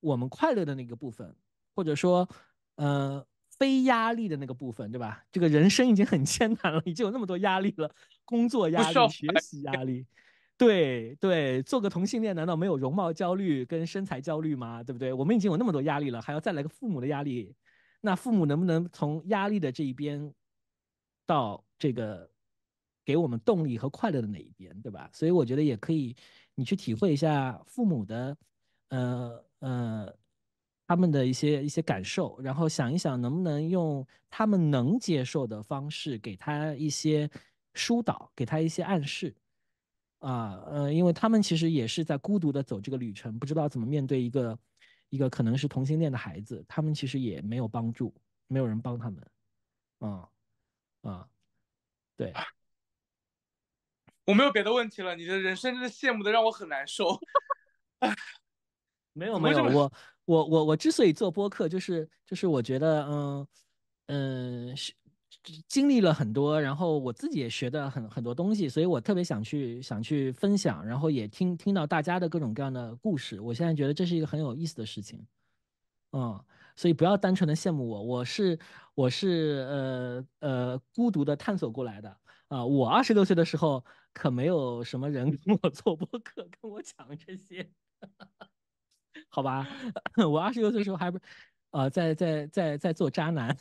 Speaker 1: 我们快乐的那个部分，或者说呃非压力的那个部分，对吧？这个人生已经很艰难了，已经有那么多压力了，工作压力、学习压力，对对，做个同性恋难道没有容貌焦虑跟身材焦虑吗？对不对？我们已经有那么多压力了，还要再来个父母的压力。那父母能不能从压力的这一边，到这个给我们动力和快乐的那一边，对吧？所以我觉得也可以，你去体会一下父母的，呃呃，他们的一些一些感受，然后想一想能不能用他们能接受的方式给他一些疏导，给他一些暗示，啊呃，因为他们其实也是在孤独的走这个旅程，不知道怎么面对一个。一个可能是同性恋的孩子，他们其实也没有帮助，没有人帮他们，啊啊，对，
Speaker 2: 我没有别的问题了，你的人生真的羡慕的让我很难受，
Speaker 1: 没有没有，我我我我之所以做播客，就是就是我觉得，嗯嗯。经历了很多，然后我自己也学的很很多东西，所以我特别想去想去分享，然后也听听到大家的各种各样的故事。我现在觉得这是一个很有意思的事情，嗯，所以不要单纯的羡慕我，我是我是呃呃孤独的探索过来的啊。我二十六岁的时候可没有什么人 跟我做播客，跟我讲这些，好吧，我二十六岁的时候还不呃在在在在做渣男。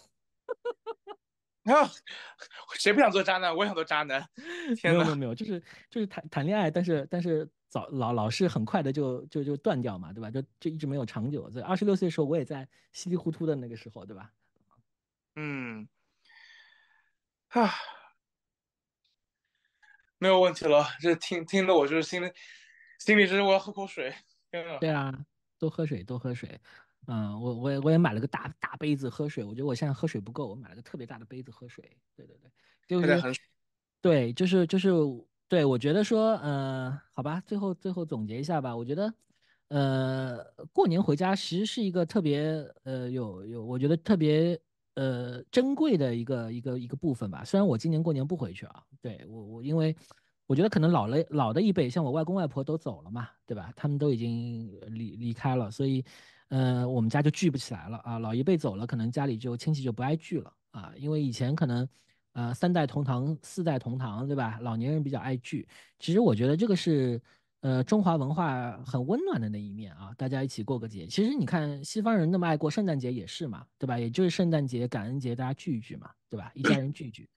Speaker 1: 啊，
Speaker 2: 谁不想做渣男？我也想做渣男。没有没
Speaker 1: 有，就是就是谈谈恋爱，但是但是早老老是很快的就就就断掉嘛，对吧？就就一直没有长久。在二十六岁的时候，我也在稀里糊涂的那个时候，对吧？嗯，啊，没
Speaker 2: 有问题了。这听听得我就是心里心里，这是我要喝口水。天对啊，
Speaker 1: 多喝水，多喝水。嗯，我我我也买了个大大杯子喝水，我觉得我现在喝水不够，我买了个特别大的杯子喝水。对对对，就是，对，就是就是对我觉得说，呃，好吧，最后最后总结一下吧，我觉得，呃，过年回家其实是一个特别呃有有，我觉得特别呃珍贵的一个一个一个部分吧。虽然我今年过年不回去啊，对我我因为我觉得可能老了老的一辈，像我外公外婆都走了嘛，对吧？他们都已经离离开了，所以。呃，我们家就聚不起来了啊，老一辈走了，可能家里就亲戚就不爱聚了啊，因为以前可能，呃，三代同堂、四代同堂，对吧？老年人比较爱聚，其实我觉得这个是，呃，中华文化很温暖的那一面啊，大家一起过个节。其实你看西方人那么爱过圣诞节也是嘛，对吧？也就是圣诞节、感恩节大家聚一聚嘛，对吧？一家人聚一聚，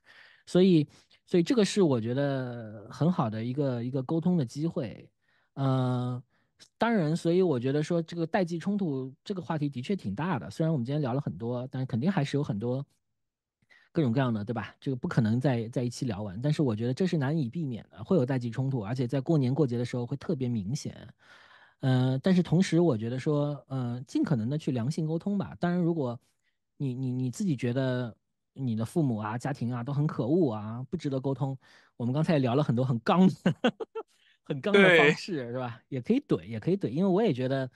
Speaker 1: 所以，所以这个是我觉得很好的一个一个沟通的机会，嗯。当然，所以我觉得说这个代际冲突这个话题的确挺大的。虽然我们今天聊了很多，但是肯定还是有很多各种各样的，对吧？这个不可能在在一起聊完。但是我觉得这是难以避免的，会有代际冲突，而且在过年过节的时候会特别明显。嗯，但是同时我觉得说，嗯，尽可能的去良性沟通吧。当然，如果你你你自己觉得你的父母啊、家庭啊都很可恶啊，不值得沟通，我们刚才也聊了很多很刚。很刚的方式是吧？也可以怼，也可以怼，因为我也觉得，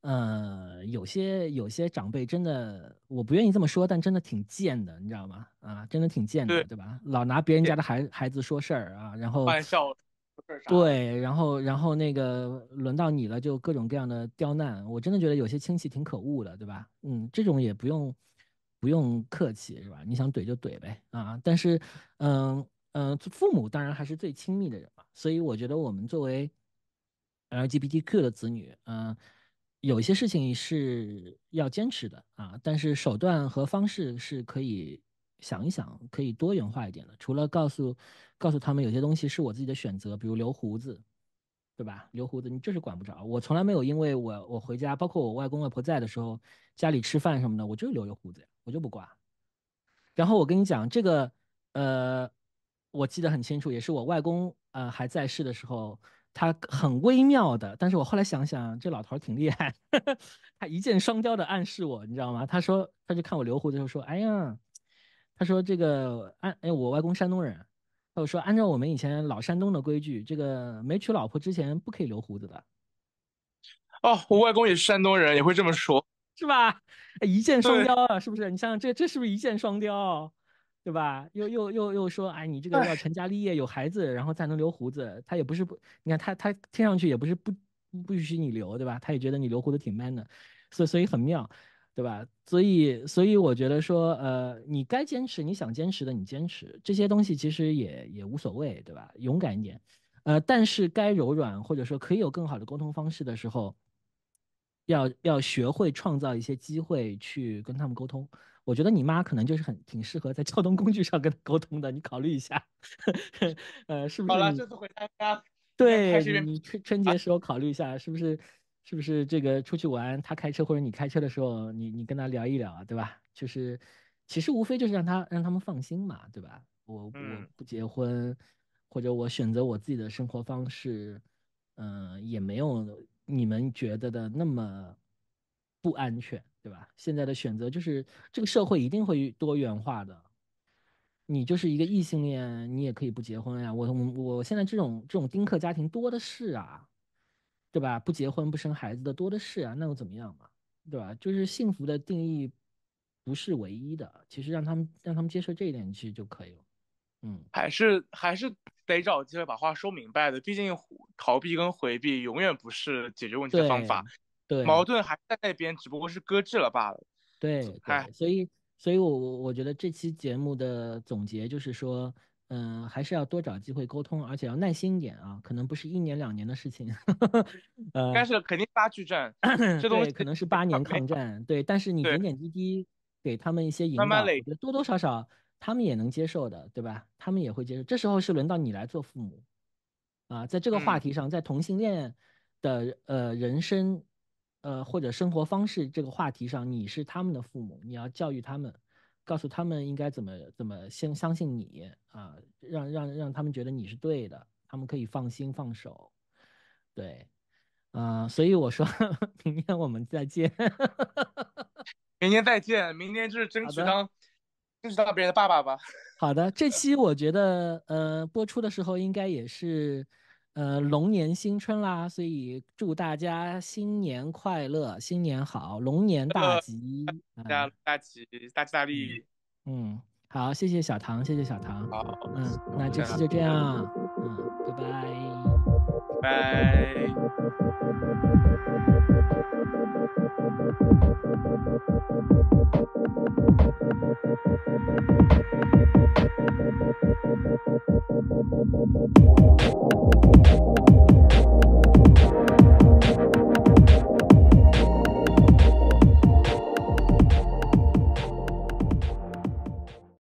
Speaker 1: 呃，有些有些长辈真的，我不愿意这么说，但真的挺贱的，你知道吗？啊，真的挺贱的，对吧？老拿别人家的孩孩子说事儿啊，然后玩笑，对，然后然后那个轮到你了，就各种各样的刁难，我真的觉得有些亲戚挺可恶的，对吧？嗯，这种也不用不用客气，是吧？你想怼就怼呗啊，但是，嗯。嗯，父母当然还是最亲密的人嘛，所以我觉得我们作为 L G B T Q 的子女，嗯，有些事情是要坚持的啊，但是手段和方式是可以想一想，可以多元化一点的。除了告诉告诉他们有些东西是我自己的选择，比如留胡子，对吧？留胡子你这是管不着，我从来没有因为我我回家，包括我外公外婆在的时候，家里吃饭什么的，我就留着胡子呀，我就不刮。然后我跟你讲这个，呃。我记得很清楚，也是我外公呃还在世的时候，他很微妙的。但是我后来想想，这老头儿挺厉害，他一箭双雕的暗示我，你知道吗？他说，他就看我留胡子就说，哎呀，他说这个按哎我外公山东人，他就说按照我们以前老山东的规矩，这个没娶老婆之前不可以留胡子的。
Speaker 2: 哦，我外公也是山东人，也会这么说，
Speaker 1: 是吧？一箭双雕啊，是不是？你想想这这是不是一箭双雕？对吧？又又又又说，哎，你这个要成家立业，有孩子，然后再能留胡子。他也不是不，你看他他听上去也不是不不允许你留，对吧？他也觉得你留胡子挺 man 的，所以所以很妙，对吧？所以所以我觉得说，呃，你该坚持，你想坚持的你坚持，这些东西其实也也无所谓，对吧？勇敢一点，呃，但是该柔软或者说可以有更好的沟通方式的时候，要要学会创造一些机会去跟他们沟通。我觉得你妈可能就是很挺适合在交通工具上跟他沟通的，你考虑一下，呃，是不是？好了，这次
Speaker 2: 回家对，你
Speaker 1: 春春节时候考虑一下，是不是，是不是这个出去玩他开车或者你开车的时候，你你跟他聊一聊啊，对吧？就是其实无非就是让他让他们放心嘛，对吧？我我不结婚，或者我选择我自己的生活方式，嗯，也没有你们觉得的那么不安全。对吧？现在的选择就是这个社会一定会多元化的，你就是一个异性恋，你也可以不结婚呀。我我我现在这种这种丁克家庭多的是啊，对吧？不结婚不生孩子的多的是啊，那又怎么样嘛？对吧？就是幸福的定义不是唯一的，其实让他们让他们接受这一点其实就可以了。
Speaker 2: 嗯，还是还是得找机会把话说明白的，毕竟逃避跟回避永远不是解决问题的方法。对，矛盾还在那边，只不过是搁置了罢了。
Speaker 1: 对，对所以，所以我我我觉得这期节目的总结就是说，嗯，还是要多找机会沟通，而且要耐心一点啊，可能不是一年两年的事情。呃，但
Speaker 2: 是肯定八锯战，这东西可
Speaker 1: 能是八年抗 战，对，但是你点点滴滴给他们一些引导，多多少少他们也能接受的，对吧？他们也会接受。这时候是轮到你来做父母，啊，在这个话题上，在同性恋的呃人生。呃，或者生活方式这个话题上，你是他们的父母，你要教育他们，告诉他们应该怎么怎么相相信你啊，让让让他们觉得你是对的，他们可以放心放手。对，啊，所以我说 明天我们再见，
Speaker 2: 明天再见，明天就是争取当就是当别人的爸爸吧。
Speaker 1: 好的，这期我觉得呃播出的时候应该也是。呃，龙年新春啦，所以祝大家新年快乐，新年好，龙年大
Speaker 2: 吉！大家大吉，大吉大利！
Speaker 1: 嗯，好，谢谢小唐，谢谢小唐。好，嗯，那这次就这样，嗯，拜
Speaker 2: 拜。Bye.